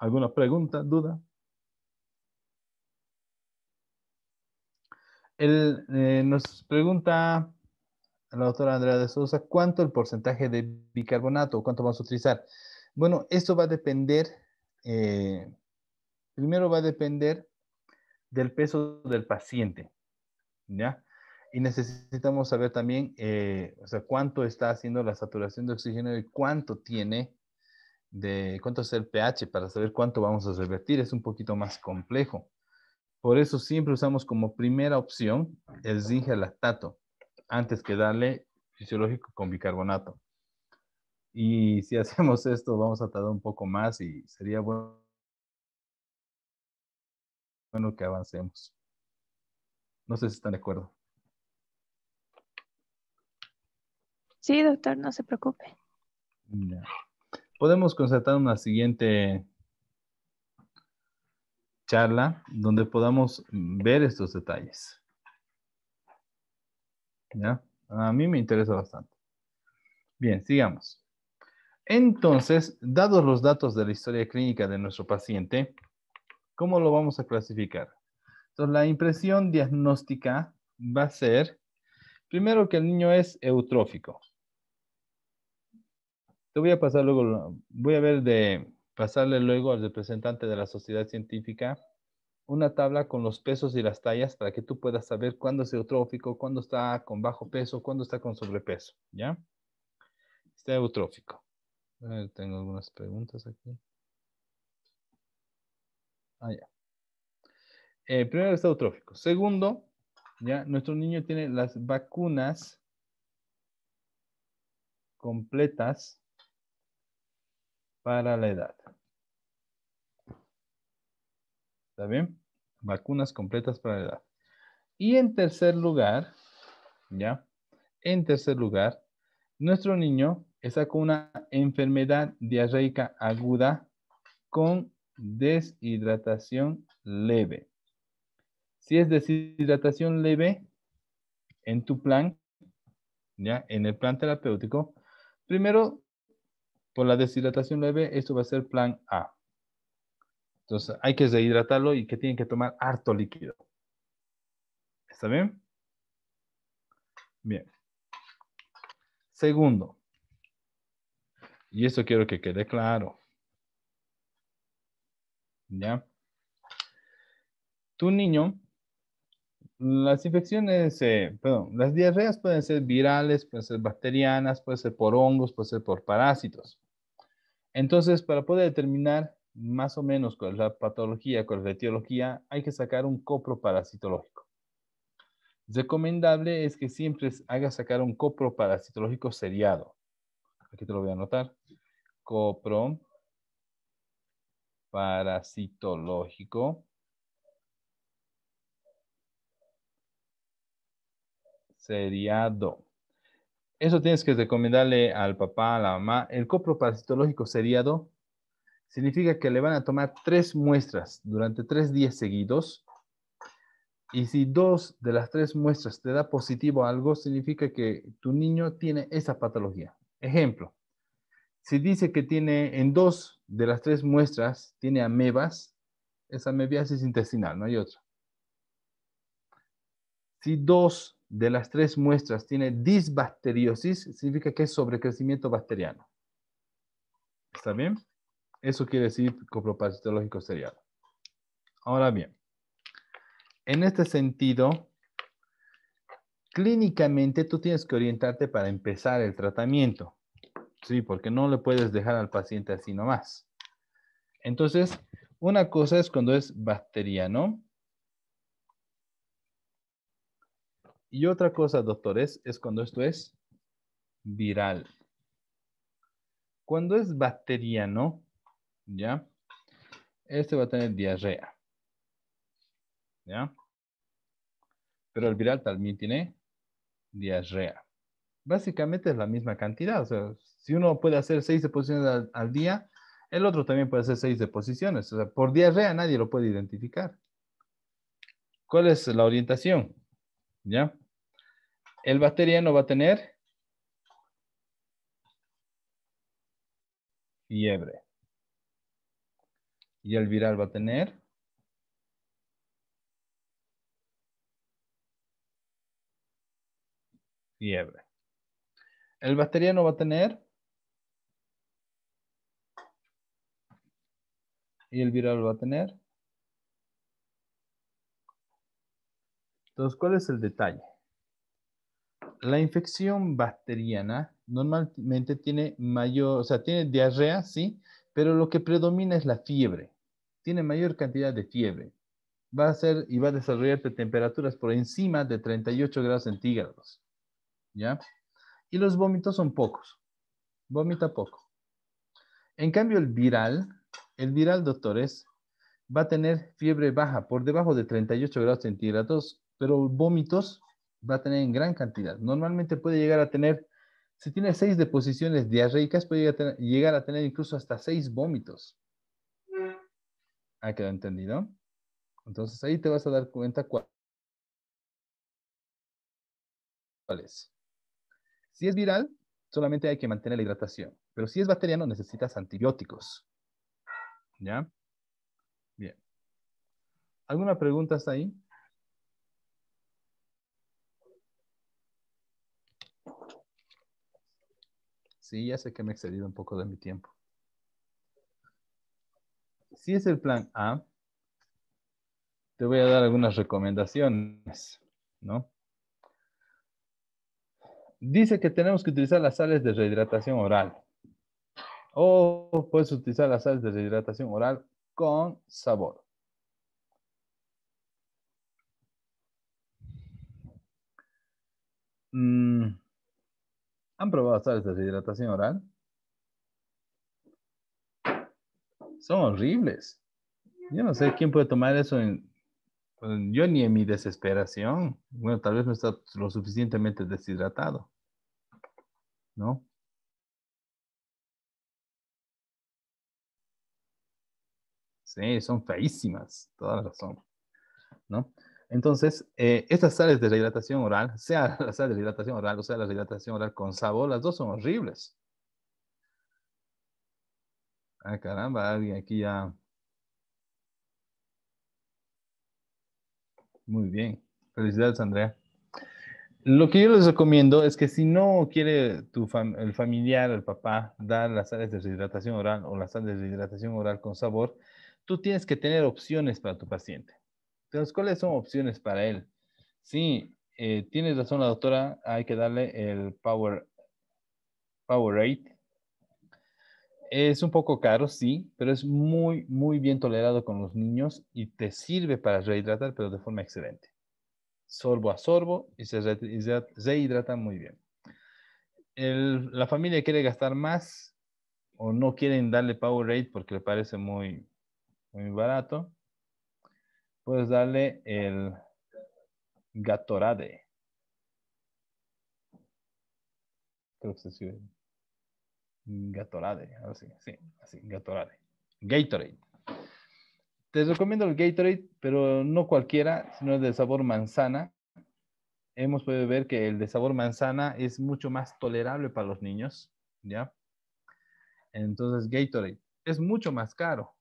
¿Alguna pregunta, duda? Él eh, nos pregunta a la doctora Andrea de Sousa, ¿cuánto el porcentaje de bicarbonato? ¿Cuánto vamos a utilizar? Bueno, eso va a depender, eh, primero va a depender del peso del paciente, ¿ya? Y necesitamos saber también, eh, o sea, cuánto está haciendo la saturación de oxígeno y cuánto tiene de, cuánto es el pH para saber cuánto vamos a revertir. Es un poquito más complejo. Por eso siempre usamos como primera opción el zinc lactato antes que darle fisiológico con bicarbonato. Y si hacemos esto, vamos a tardar un poco más y sería bueno, que avancemos. No sé si están de acuerdo. Sí, doctor, no se preocupe. Podemos constatar una siguiente charla donde podamos ver estos detalles. ¿Ya? A mí me interesa bastante. Bien, sigamos. Entonces, dados los datos de la historia clínica de nuestro paciente, ¿cómo lo vamos a clasificar? Entonces, la impresión diagnóstica va a ser, primero que el niño es eutrófico. Te voy a pasar luego, voy a ver de pasarle luego al representante de la sociedad científica una tabla con los pesos y las tallas para que tú puedas saber cuándo es eutrófico, cuándo está con bajo peso, cuándo está con sobrepeso, ¿ya? Está eutrófico. tengo algunas preguntas aquí. Ah, ya. Eh, primero está eutrófico. Segundo, ya, nuestro niño tiene las vacunas completas para la edad. ¿Está bien? Vacunas completas para la edad. Y en tercer lugar, ¿ya? En tercer lugar, nuestro niño está con una enfermedad diarreica aguda con deshidratación leve. Si es deshidratación leve, en tu plan, ya, en el plan terapéutico, primero, por la deshidratación leve, esto va a ser plan A. Entonces hay que deshidratarlo y que tienen que tomar harto líquido. ¿Está bien? Bien. Segundo, y esto quiero que quede claro. ¿Ya? Tu niño, las infecciones, eh, perdón, las diarreas pueden ser virales, pueden ser bacterianas, pueden ser por hongos, puede ser por parásitos. Entonces, para poder determinar más o menos con la patología, con la etiología, hay que sacar un copro parasitológico. Recomendable es que siempre haga sacar un copro parasitológico seriado. Aquí te lo voy a anotar. Copro parasitológico seriado. Eso tienes que recomendarle al papá, a la mamá. El copro parasitológico seriado significa que le van a tomar tres muestras durante tres días seguidos. Y si dos de las tres muestras te da positivo algo, significa que tu niño tiene esa patología. Ejemplo, si dice que tiene en dos de las tres muestras, tiene amebas, esa amebiasis intestinal, no hay otra. Si dos de las tres muestras tiene disbacteriosis, significa que es sobrecrecimiento bacteriano. ¿Está bien? Eso quiere decir copropacitológico serial. Ahora bien, en este sentido, clínicamente tú tienes que orientarte para empezar el tratamiento. Sí, porque no le puedes dejar al paciente así nomás. Entonces, una cosa es cuando es bacteriano. Y otra cosa, doctores, es cuando esto es viral. Cuando es bacteriano, ¿Ya? Este va a tener diarrea. ¿Ya? Pero el viral también tiene diarrea. Básicamente es la misma cantidad. O sea, si uno puede hacer seis deposiciones al, día, el otro también puede hacer seis deposiciones. O sea, por diarrea nadie lo puede identificar. ¿Cuál es la orientación? ¿Ya? El bacteriano va a tener fiebre y el viral va a tener fiebre. El bacteriano va a tener y el viral va a tener. Entonces, ¿cuál es el detalle? La infección bacteriana normalmente tiene mayor, o sea, tiene diarrea, sí, pero lo que predomina es la fiebre tiene mayor cantidad de fiebre. Va a ser y va a desarrollar temperaturas por encima de 38 grados centígrados. ¿Ya? Y los vómitos son pocos. Vómita poco. En cambio, el viral, el viral, doctores, va a tener fiebre baja por debajo de 38 grados centígrados, pero vómitos va a tener en gran cantidad. Normalmente puede llegar a tener, si tiene seis deposiciones diarreicas, puede llegar a tener, llegar a tener incluso hasta seis vómitos. Ah, quedó entendido. Entonces ahí te vas a dar cuenta cuál, es. Si es viral, solamente hay que mantener la hidratación. Pero si es bacteriano, necesitas antibióticos. ¿Ya? Bien. ¿Alguna pregunta hasta ahí? Sí, ya sé que me he excedido un poco de mi tiempo si es el plan A, te voy a dar algunas recomendaciones, ¿no? Dice que tenemos que utilizar las sales de rehidratación oral. O puedes utilizar las sales de rehidratación oral con sabor. Mm. ¿Han probado sales de rehidratación oral? son horribles. Yo no sé quién puede tomar eso en, pues, yo ni en mi desesperación. Bueno, tal vez no está lo suficientemente deshidratado. ¿No? Sí, son feísimas, toda la razón. ¿No? Entonces, eh, estas sales de rehidratación oral, sea la sal de rehidratación oral o sea la rehidratación oral con sabor, las dos son horribles. Ah, caramba, alguien aquí ya. Muy bien. Felicidades, Andrea. Lo que yo les recomiendo es que si no quiere tu el familiar, el papá, dar las sales de deshidratación oral o las sales de deshidratación oral con sabor, tú tienes que tener opciones para tu paciente. Entonces, ¿cuáles son opciones para él? Sí, eh, tienes razón la doctora, hay que darle el Power, power es un poco caro, sí, pero es muy, muy bien tolerado con los niños y te sirve para rehidratar, pero de forma excelente. Sorbo a sorbo y se rehidrata muy bien. la familia quiere gastar más o no quieren darle Powerade porque le parece muy, muy barato. Puedes darle el Gatorade. Creo que se Gatorade, así, sí, así, Gatorade. Gatorade. Te recomiendo el Gatorade, pero no cualquiera, sino el de sabor manzana. Hemos podido ver que el de sabor manzana es mucho más tolerable para los niños, ¿ya? Entonces, Gatorade es mucho más caro,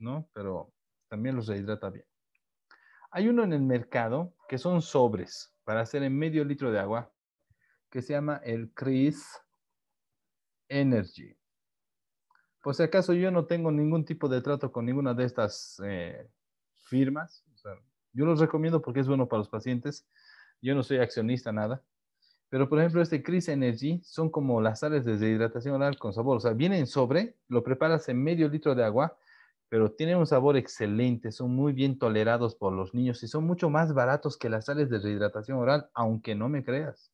¿no? Pero también los rehidrata bien. Hay uno en el mercado que son sobres para hacer en medio litro de agua, que se llama el Cris Energy. Pues si acaso yo no tengo ningún tipo de trato con ninguna de estas eh, firmas. yo los recomiendo porque es bueno para los pacientes. Yo no soy accionista, nada. Pero, por ejemplo, este Chris Energy son como las sales de rehidratación oral con sabor. O sea, vienen sobre, lo preparas en medio litro de agua, pero tienen un sabor excelente, son muy bien tolerados por los niños y son mucho más baratos que las sales de rehidratación oral, aunque no me creas.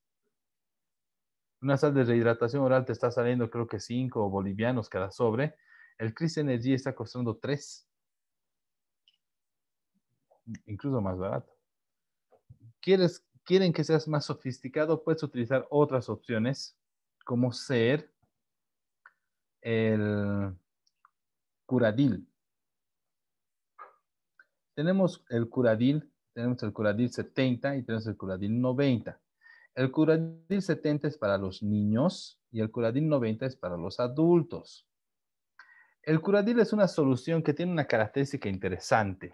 Una sal de rehidratación oral te está saliendo creo que 5 bolivianos cada sobre. El Cris Energy está costando 3. Incluso más barato. ¿Quieres, quieren que seas más sofisticado, puedes utilizar otras opciones como ser el curadil. Tenemos el curadil, tenemos el curadil 70 y tenemos el curadil 90. El Curadil 70 es para los niños y el Curadil 90 es para los adultos. El Curadil es una solución que tiene una característica interesante.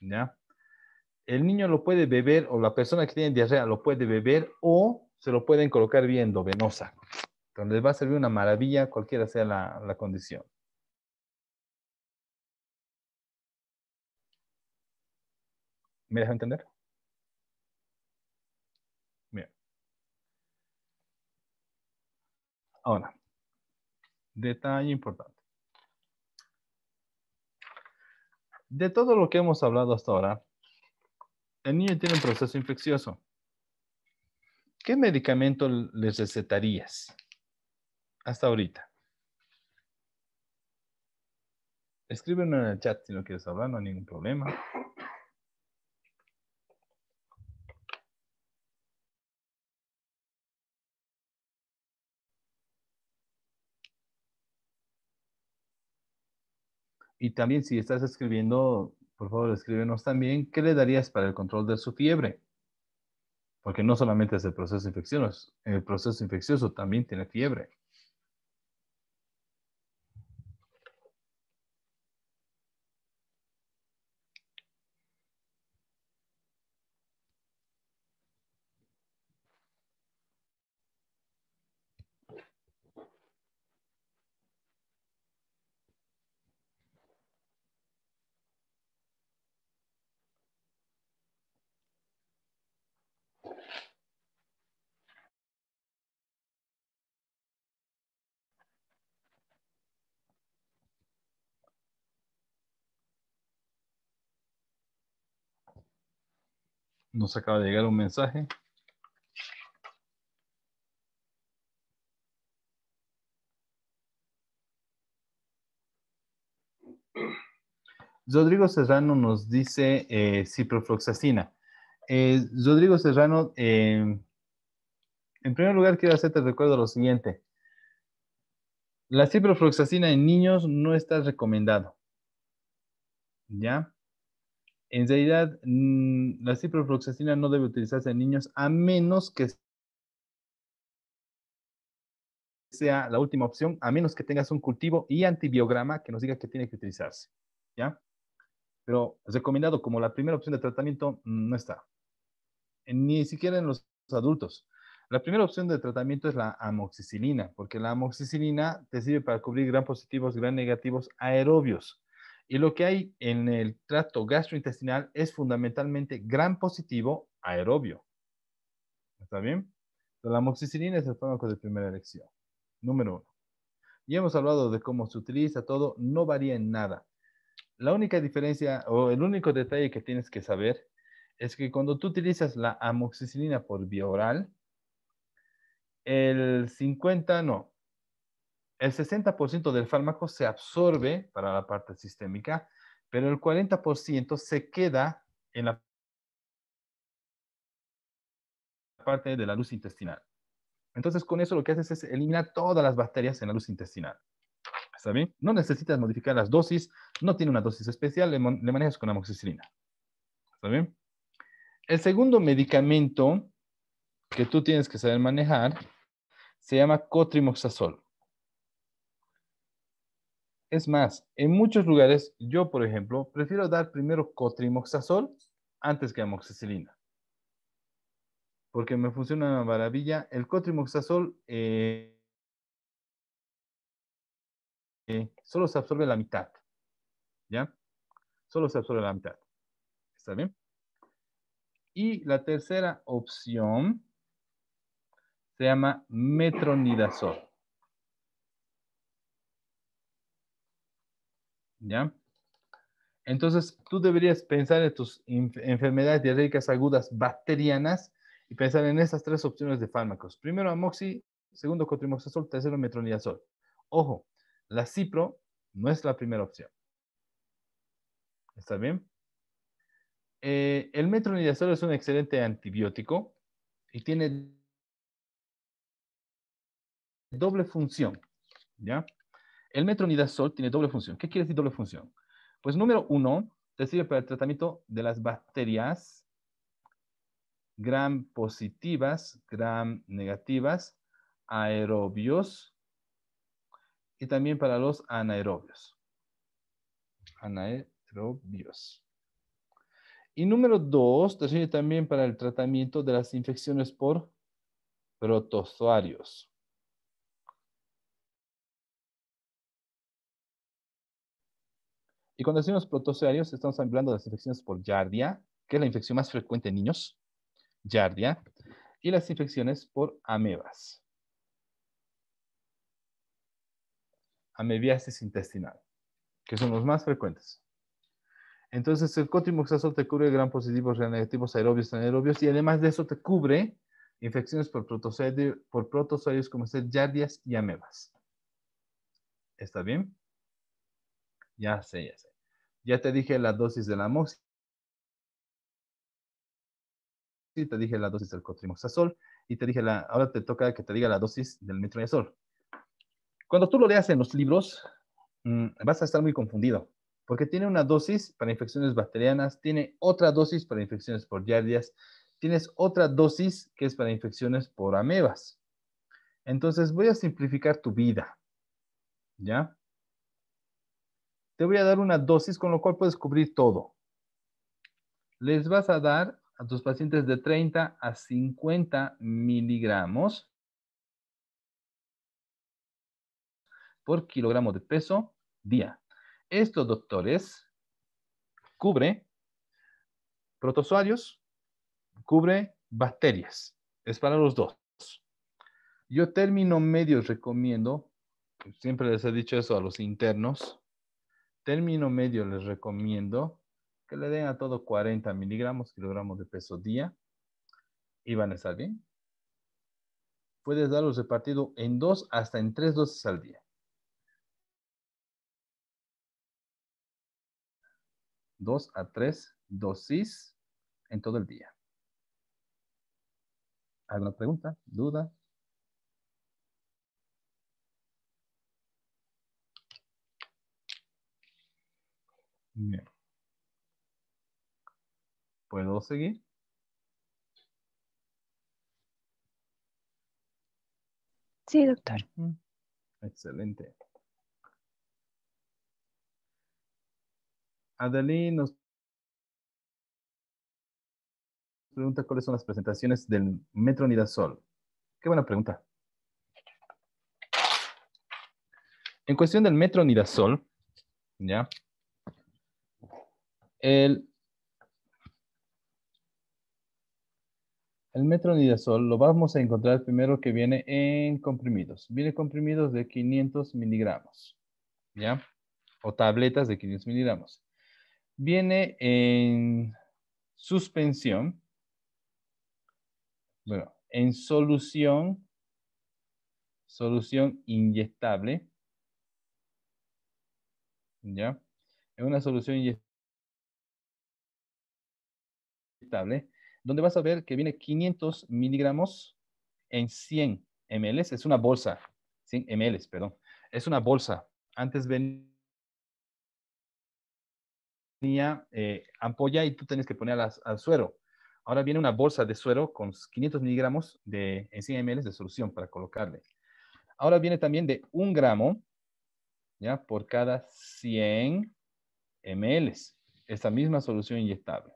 El niño lo puede beber o la persona que tiene diarrea lo puede beber o se lo pueden colocar viendo venosa. Entonces va a servir una maravilla cualquiera sea la, la condición. ¿Me deja entender? Ahora, detalle importante. De todo lo que hemos hablado hasta ahora, el niño tiene un proceso infeccioso. ¿Qué medicamento les recetarías hasta ahorita? Escríbeme en el chat si no quieres hablar, no hay ningún problema. Y también si estás escribiendo, por favor escríbenos también qué le darías para el control de su fiebre. Porque no solamente es el proceso infeccioso, el proceso infeccioso también tiene fiebre. Nos acaba de llegar un mensaje. Rodrigo Serrano nos dice eh, ciprofloxacina. Eh, Rodrigo Serrano, eh, en primer lugar quiero hacerte recuerdo lo siguiente. La ciprofloxacina en niños no está recomendado. ¿Ya? En realidad, mm, la ciprofloxacina no debe utilizarse en niños a menos que sea la última opción, a menos que tengas un cultivo y antibiograma que nos diga que tiene que utilizarse, ¿ya? Pero recomendado como la primera opción de tratamiento mm, no está, ni siquiera en los adultos. La primera opción de tratamiento es la amoxicilina, porque la amoxicilina te sirve para cubrir gran positivos, gran negativos aerobios. Y lo que hay en el tracto gastrointestinal es fundamentalmente gran positivo aerobio. ¿Está bien? La amoxicilina es el fármaco de primera elección, número uno. Y hemos hablado de cómo se utiliza todo, no varía en nada. La única diferencia o el único detalle que tienes que saber es que cuando tú utilizas la amoxicilina por vía oral, el 50, no, el 60% del fármaco se absorbe para la parte sistémica, pero el 40% se queda en la parte de la luz intestinal. Entonces, con eso lo que haces es eliminar todas las bacterias en la luz intestinal. ¿Está bien? No necesitas modificar las dosis, no tiene una dosis especial, le, manejas con amoxicilina. ¿Está bien? El segundo medicamento que tú tienes que saber manejar se llama cotrimoxazol. Es más, en muchos lugares, yo por ejemplo, prefiero dar primero cotrimoxazol antes que amoxicilina. Porque me funciona una maravilla. El cotrimoxazol eh, eh, solo se absorbe la mitad. ¿Ya? Solo se absorbe la mitad. ¿Está bien? Y la tercera opción se llama metronidazol. ¿ya? Entonces, tú deberías pensar en tus enfermedades diarreicas agudas bacterianas y pensar en esas tres opciones de fármacos. Primero, amoxi, segundo, cotrimoxazol, tercero, metronidazol. Ojo, la cipro no es la primera opción. ¿Está bien? Eh, el metronidazol es un excelente antibiótico y tiene doble función, ¿ya? El metronidazol tiene doble función. ¿Qué quiere decir doble función? Pues número uno, te sirve para el tratamiento de las bacterias gram positivas, gram negativas, aerobios y también para los anaerobios. Anaerobios. Y número dos, te sirve también para el tratamiento de las infecciones por protozoarios. Y cuando decimos protozoarios, estamos hablando de las infecciones por Yardia, que es la infección más frecuente en niños, Yardia, y las infecciones por amebas. Amebiasis intestinal, que son los más frecuentes. Entonces, el cotrimoxazol te cubre gran positivos, gran negativos, aerobios, anaerobios, y además de eso te cubre infecciones por protozoarios, por protozoarios como ser yardias y amebas. ¿Está bien? Ya sé, ya sé. Ya te dije la dosis de la moxi. Y te dije la dosis del cotrimoxazol. Y te dije la, ahora te toca que te diga la dosis del metronidazol. Cuando tú lo leas en los libros, mm, vas a estar muy confundido, porque tiene una dosis para infecciones bacterianas, tiene otra dosis para infecciones por yardias, tienes otra dosis que es para infecciones por amebas. Entonces voy a simplificar tu vida, ¿ya? te voy a dar una dosis con lo cual puedes cubrir todo. Les vas a dar a tus pacientes de 30 a 50 miligramos por kilogramo de peso día. Estos doctores cubre protozoarios, cubre bacterias. Es para los dos. Yo término medio recomiendo, siempre les he dicho eso a los internos, término medio les recomiendo que le den a todo 40 miligramos, kilogramos de peso día y van a estar bien. Puedes darlos repartido en dos hasta en tres dosis al día. Dos a tres dosis en todo el día. ¿Alguna pregunta? ¿Duda? ¿Puedo seguir? Sí, doctor. Mm. Excelente. Adeline nos pregunta cuáles son las presentaciones del metronidazol. Qué buena pregunta. En cuestión del metronidazol, ¿ya? El, metronidazol lo vamos a encontrar primero que viene en comprimidos. Viene comprimidos de 500 miligramos, ¿ya? O tabletas de 500 miligramos. Viene en suspensión, bueno, en solución, solución inyectable, ¿ya? En una solución inyectable donde vas a ver que viene 500 miligramos en 100 ml. Es una bolsa, 100 ml, perdón. Es una bolsa. Antes venía eh, ampolla y tú tenías que ponerla al suero. Ahora viene una bolsa de suero con 500 miligramos de, en 100 ml de solución para colocarle. Ahora viene también de un gramo, ¿ya? Por cada 100 ml. Esta misma solución inyectable.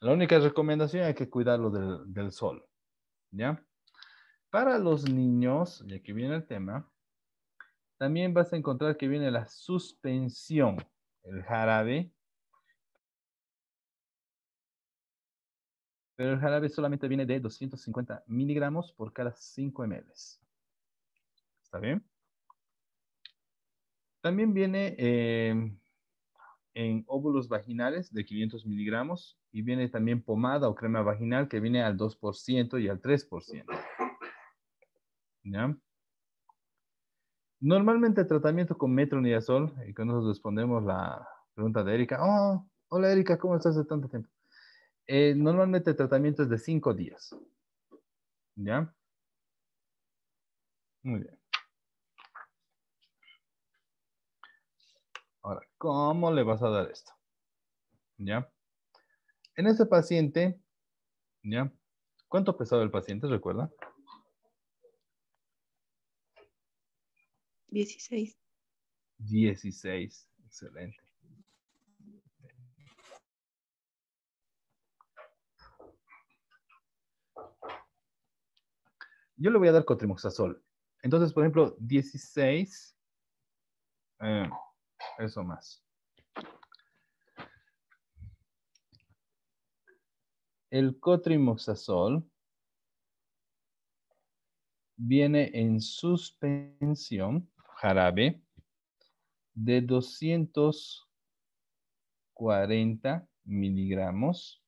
La única recomendación es que cuidarlo del, sol, ¿ya? Para los niños, y aquí viene el tema, también vas a encontrar que viene la suspensión, el jarabe. Pero el jarabe solamente viene de 250 miligramos por cada 5 ml. ¿Está bien? También viene eh, en óvulos vaginales de 500 miligramos y viene también pomada o crema vaginal que viene al 2% y al 3%. ¿Ya? Normalmente tratamiento con metronidazol, y cuando nos respondemos la pregunta de Erika, oh, hola Erika, ¿cómo estás de tanto tiempo? Eh, normalmente el tratamiento es de 5 días. ¿Ya? Muy bien. Ahora, ¿cómo le vas a dar esto? ¿Ya? En este paciente, ¿ya? ¿Cuánto pesaba el paciente, recuerda? Dieciséis. Dieciséis. excelente. Yo le voy a dar cotrimoxazol. Entonces, por ejemplo, dieciséis... Eh, eso más. El cotrimoxazol viene en suspensión, jarabe, de 240 miligramos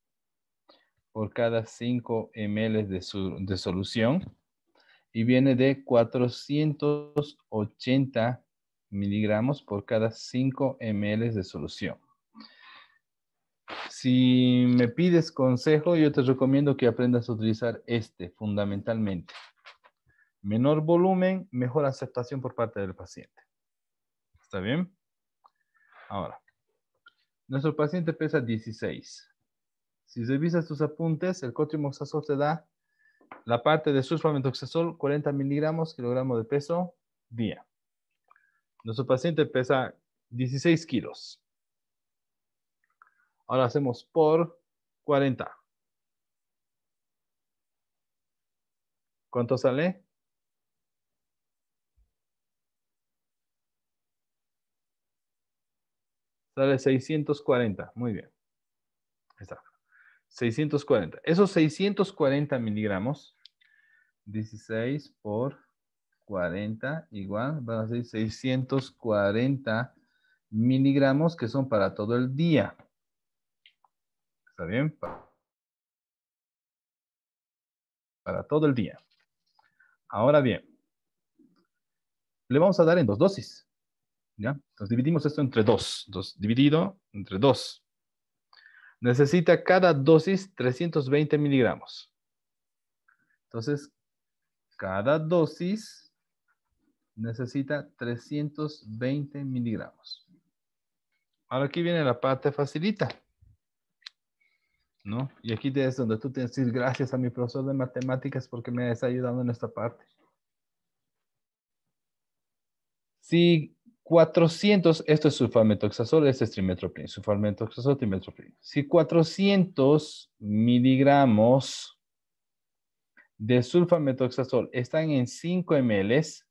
por cada 5 ml de, solución y viene de 480 miligramos por cada 5 ml de solución. Si me pides consejo, yo te recomiendo que aprendas a utilizar este fundamentalmente. Menor volumen, mejor aceptación por parte del paciente. ¿Está bien? Ahora, nuestro paciente pesa 16. Si revisas tus apuntes, el cotrimoxazol te da la parte de sulfamethoxazol, 40 miligramos, kilogramo de peso, día. Nuestro paciente pesa 16 kilos. Ahora hacemos por 40. ¿Cuánto sale? Sale 640. Muy bien. Exacto. 640. Esos 640 miligramos, 16 por 40 igual, van a ser 640 miligramos que son para todo el día. ¿Está bien? Para todo el día. Ahora bien, le vamos a dar en dos dosis. ¿ya? Entonces dividimos esto entre dos. dos dividido entre dos. Necesita cada dosis 320 miligramos. Entonces, cada dosis necesita 320 miligramos. Ahora aquí viene la parte facilita. ¿No? Y aquí es donde tú tienes que decir gracias a mi profesor de matemáticas porque me está ayudando en esta parte. Si 400, esto es sulfametoxazol, este es trimetoprim, Sulfametoxazol, trimetoprim. Si 400 miligramos de sulfametoxazol están en 5 ml,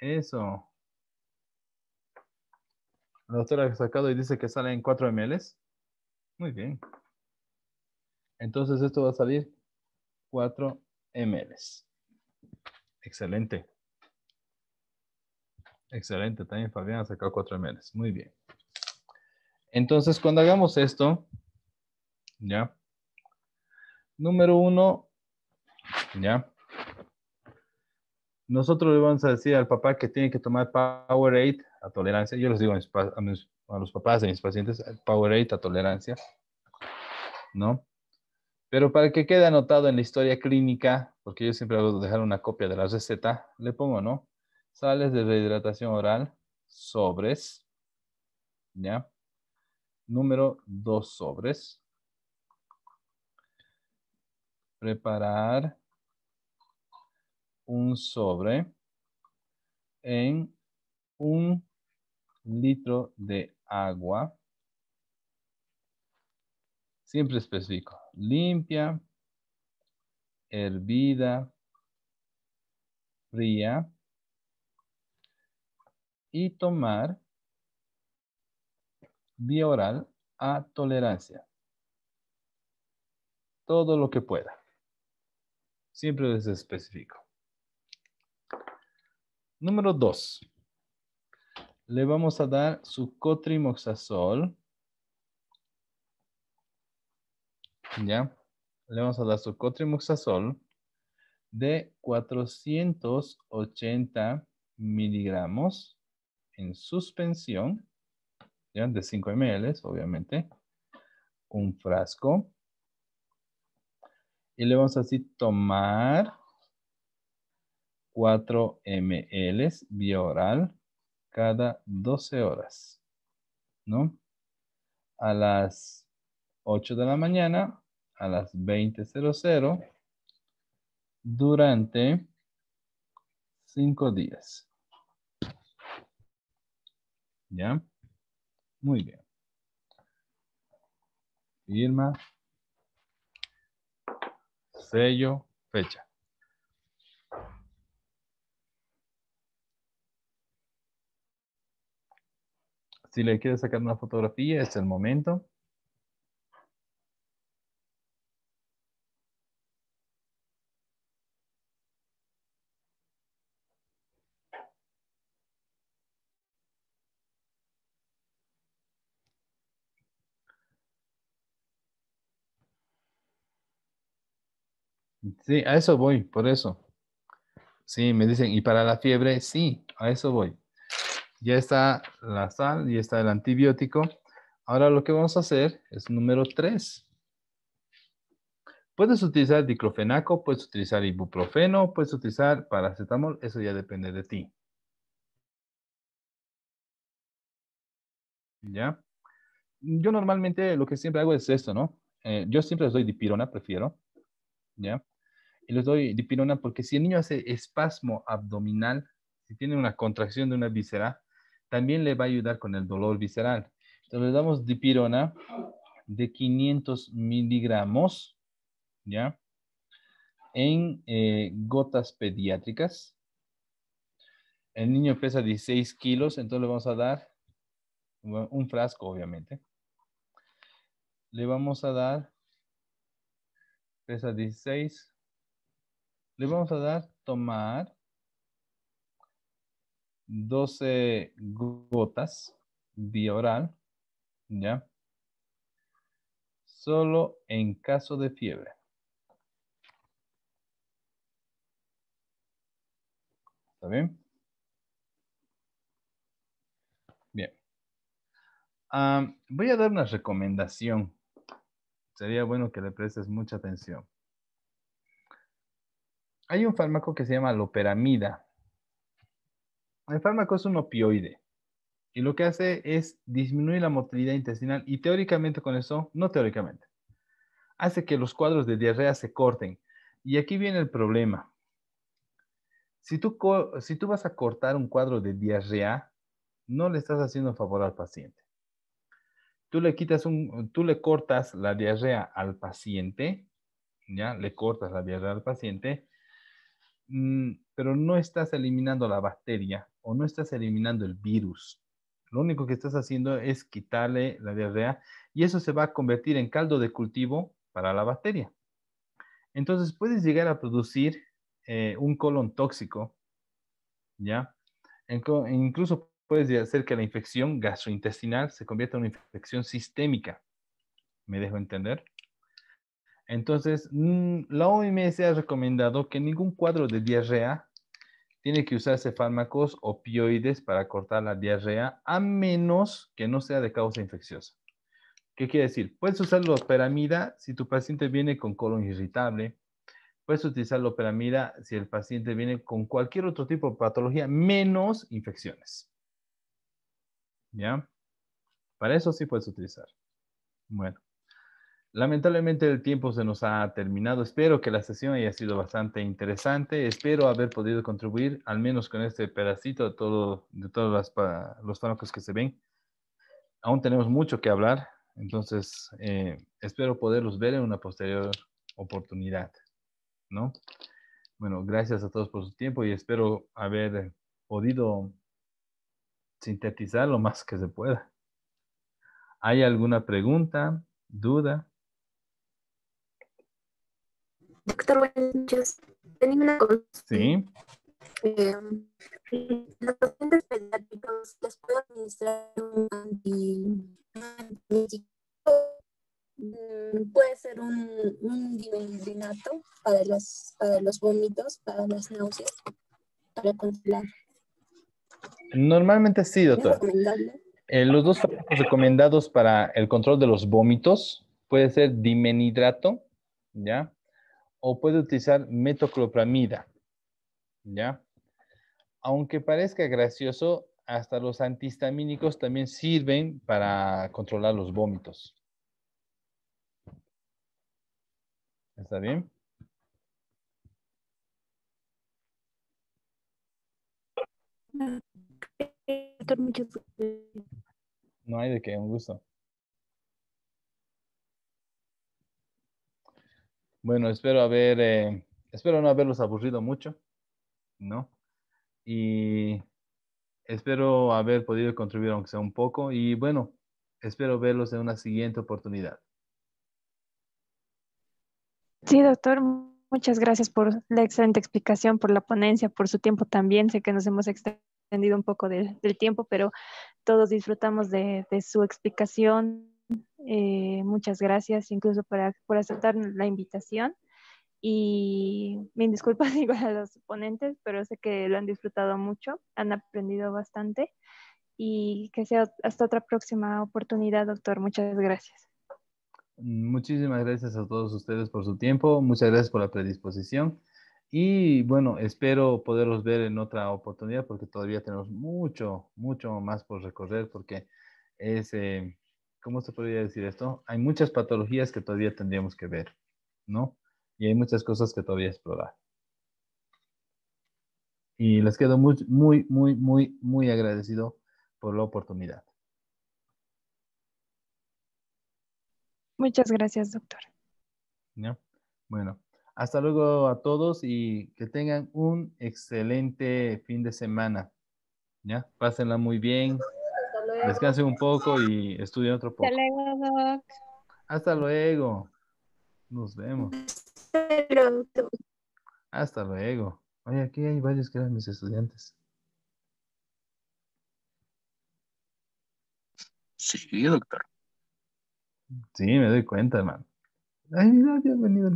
Eso. La doctora ha sacado y dice que salen 4 ml. Muy bien. Entonces esto va a salir 4 ml. Excelente. Excelente. También Fabián ha sacado 4 ml. Muy bien. Entonces cuando hagamos esto, ya. Número uno, ya. Nosotros le vamos a decir al papá que tiene que tomar Powerade a tolerancia. Yo les digo a, mis, a, los papás de mis pacientes, Powerade a tolerancia, ¿no? Pero para que quede anotado en la historia clínica, porque yo siempre hago dejar una copia de la receta, le pongo, ¿no? Sales de rehidratación oral, sobres, ¿ya? Número dos sobres. Preparar un sobre en un litro de agua. Siempre específico Limpia, hervida, fría. Y tomar vía oral a tolerancia. Todo lo que pueda. Siempre les especifico. Número 2. Le vamos a dar su cotrimoxazol. ¿Ya? Le vamos a dar su cotrimoxazol de 480 miligramos en suspensión, ¿ya? de 5 ml, obviamente, un frasco. Y le vamos a decir tomar 4 ml vía oral cada 12 horas, ¿no? A las 8 de la mañana, a las 20.00, durante 5 días. ¿Ya? Muy bien. Firma. Sello, fecha. Si le quiero sacar una fotografía, es el momento. Sí, a eso voy, por eso. Sí, me dicen, y para la fiebre, sí, a eso voy. Ya está la sal, ya está el antibiótico. Ahora lo que vamos a hacer es número 3. Puedes utilizar diclofenaco, puedes utilizar ibuprofeno, puedes utilizar paracetamol, eso ya depende de ti. ¿Ya? Yo normalmente lo que siempre hago es esto, ¿no? Eh, yo siempre les doy dipirona, prefiero. ¿Ya? Y les doy dipirona porque si el niño hace espasmo abdominal, si tiene una contracción de una víscera, también le va a ayudar con el dolor visceral. Entonces le damos dipirona de 500 miligramos, ¿ya? En eh, gotas pediátricas. El niño pesa 16 kilos, entonces le vamos a dar un frasco, obviamente. Le vamos a dar, pesa 16, le vamos a dar tomar 12 gotas vía oral, ¿ya? Solo en caso de fiebre. ¿Está bien? Bien. Ah, voy a dar una recomendación. Sería bueno que le prestes mucha atención. Hay un fármaco que se llama loperamida el fármaco es un opioide y lo que hace es disminuir la motilidad intestinal y teóricamente con eso, no teóricamente, hace que los cuadros de diarrea se corten. Y aquí viene el problema. Si tú, si tú vas a cortar un cuadro de diarrea, no le estás haciendo favor al paciente. Tú le quitas un, tú le cortas la diarrea al paciente, ya le cortas la diarrea al paciente, mm, pero no estás eliminando la bacteria o no estás eliminando el virus. Lo único que estás haciendo es quitarle la diarrea y eso se va a convertir en caldo de cultivo para la bacteria. Entonces puedes llegar a producir eh, un colon tóxico, ¿ya? Incluso puedes hacer que la infección gastrointestinal se convierta en una infección sistémica. ¿Me dejo entender? Entonces, mm, la OMS ha recomendado que ningún cuadro de diarrea tiene que usarse fármacos opioides para cortar la diarrea, a menos que no sea de causa infecciosa. ¿Qué quiere decir? Puedes usar peramida si tu paciente viene con colon irritable. Puedes utilizar peramida si el paciente viene con cualquier otro tipo de patología, menos infecciones. ¿Ya? Para eso sí puedes utilizar. Bueno. Lamentablemente el tiempo se nos ha terminado. Espero que la sesión haya sido bastante interesante. Espero haber podido contribuir al menos con este pedacito de, todo, de todos los fármacos que se ven. Aún tenemos mucho que hablar, entonces eh, espero poderlos ver en una posterior oportunidad. ¿no? Bueno, gracias a todos por su tiempo y espero haber podido sintetizar lo más que se pueda. ¿Hay alguna pregunta, duda? Doctor, buenas Tenía una consulta. Sí. Eh, los pacientes pediátricos les puedo administrar un anti, mm, puede ser un, un para los, los vómitos, para las náuseas, para controlar. Normalmente sí, doctor. Eh, los dos recomendados para el control de los vómitos puede ser dimenidrato? ¿ya? o puede utilizar metoclopramida. ¿Ya? Aunque parezca gracioso, hasta los antihistamínicos también sirven para controlar los vómitos. ¿Está bien? No hay de qué, un gusto. Bueno, espero haber, eh, espero no haberlos aburrido mucho, ¿no? Y espero haber podido contribuir aunque sea un poco y bueno, espero verlos en una siguiente oportunidad. Sí, doctor, muchas gracias por la excelente explicación, por la ponencia, por su tiempo también. Sé que nos hemos extendido un poco del, tiempo, pero todos disfrutamos de, de su explicación, eh, muchas gracias incluso para, por aceptar la invitación y mis disculpas igual a los ponentes, pero sé que lo han disfrutado mucho, han aprendido bastante y que sea hasta otra próxima oportunidad, doctor. Muchas gracias. Muchísimas gracias a todos ustedes por su tiempo, muchas gracias por la predisposición y bueno, espero poderlos ver en otra oportunidad porque todavía tenemos mucho, mucho más por recorrer porque es... Eh, ¿cómo se podría decir esto? Hay muchas patologías que todavía tendríamos que ver, ¿no? Y hay muchas cosas que todavía explorar. Y les quedo muy, muy, muy, muy, muy agradecido por la oportunidad. Muchas gracias, doctor. Bueno, hasta luego a todos y que tengan un excelente fin de semana. ¿Ya? Pásenla muy bien. Descanse un poco y estudie otro poco. Hasta luego, Nos vemos. Hasta luego. Oye, aquí hay varios que eran mis estudiantes. Sí, doctor. Sí, me doy cuenta, hermano. Ay, no, bienvenido.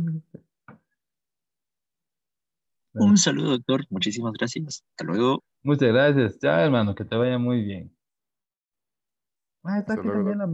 Un saludo, doctor. Muchísimas gracias. Hasta luego. Muchas gracias. Chao, hermano. Que te vaya muy bien. Ah, está aquí también la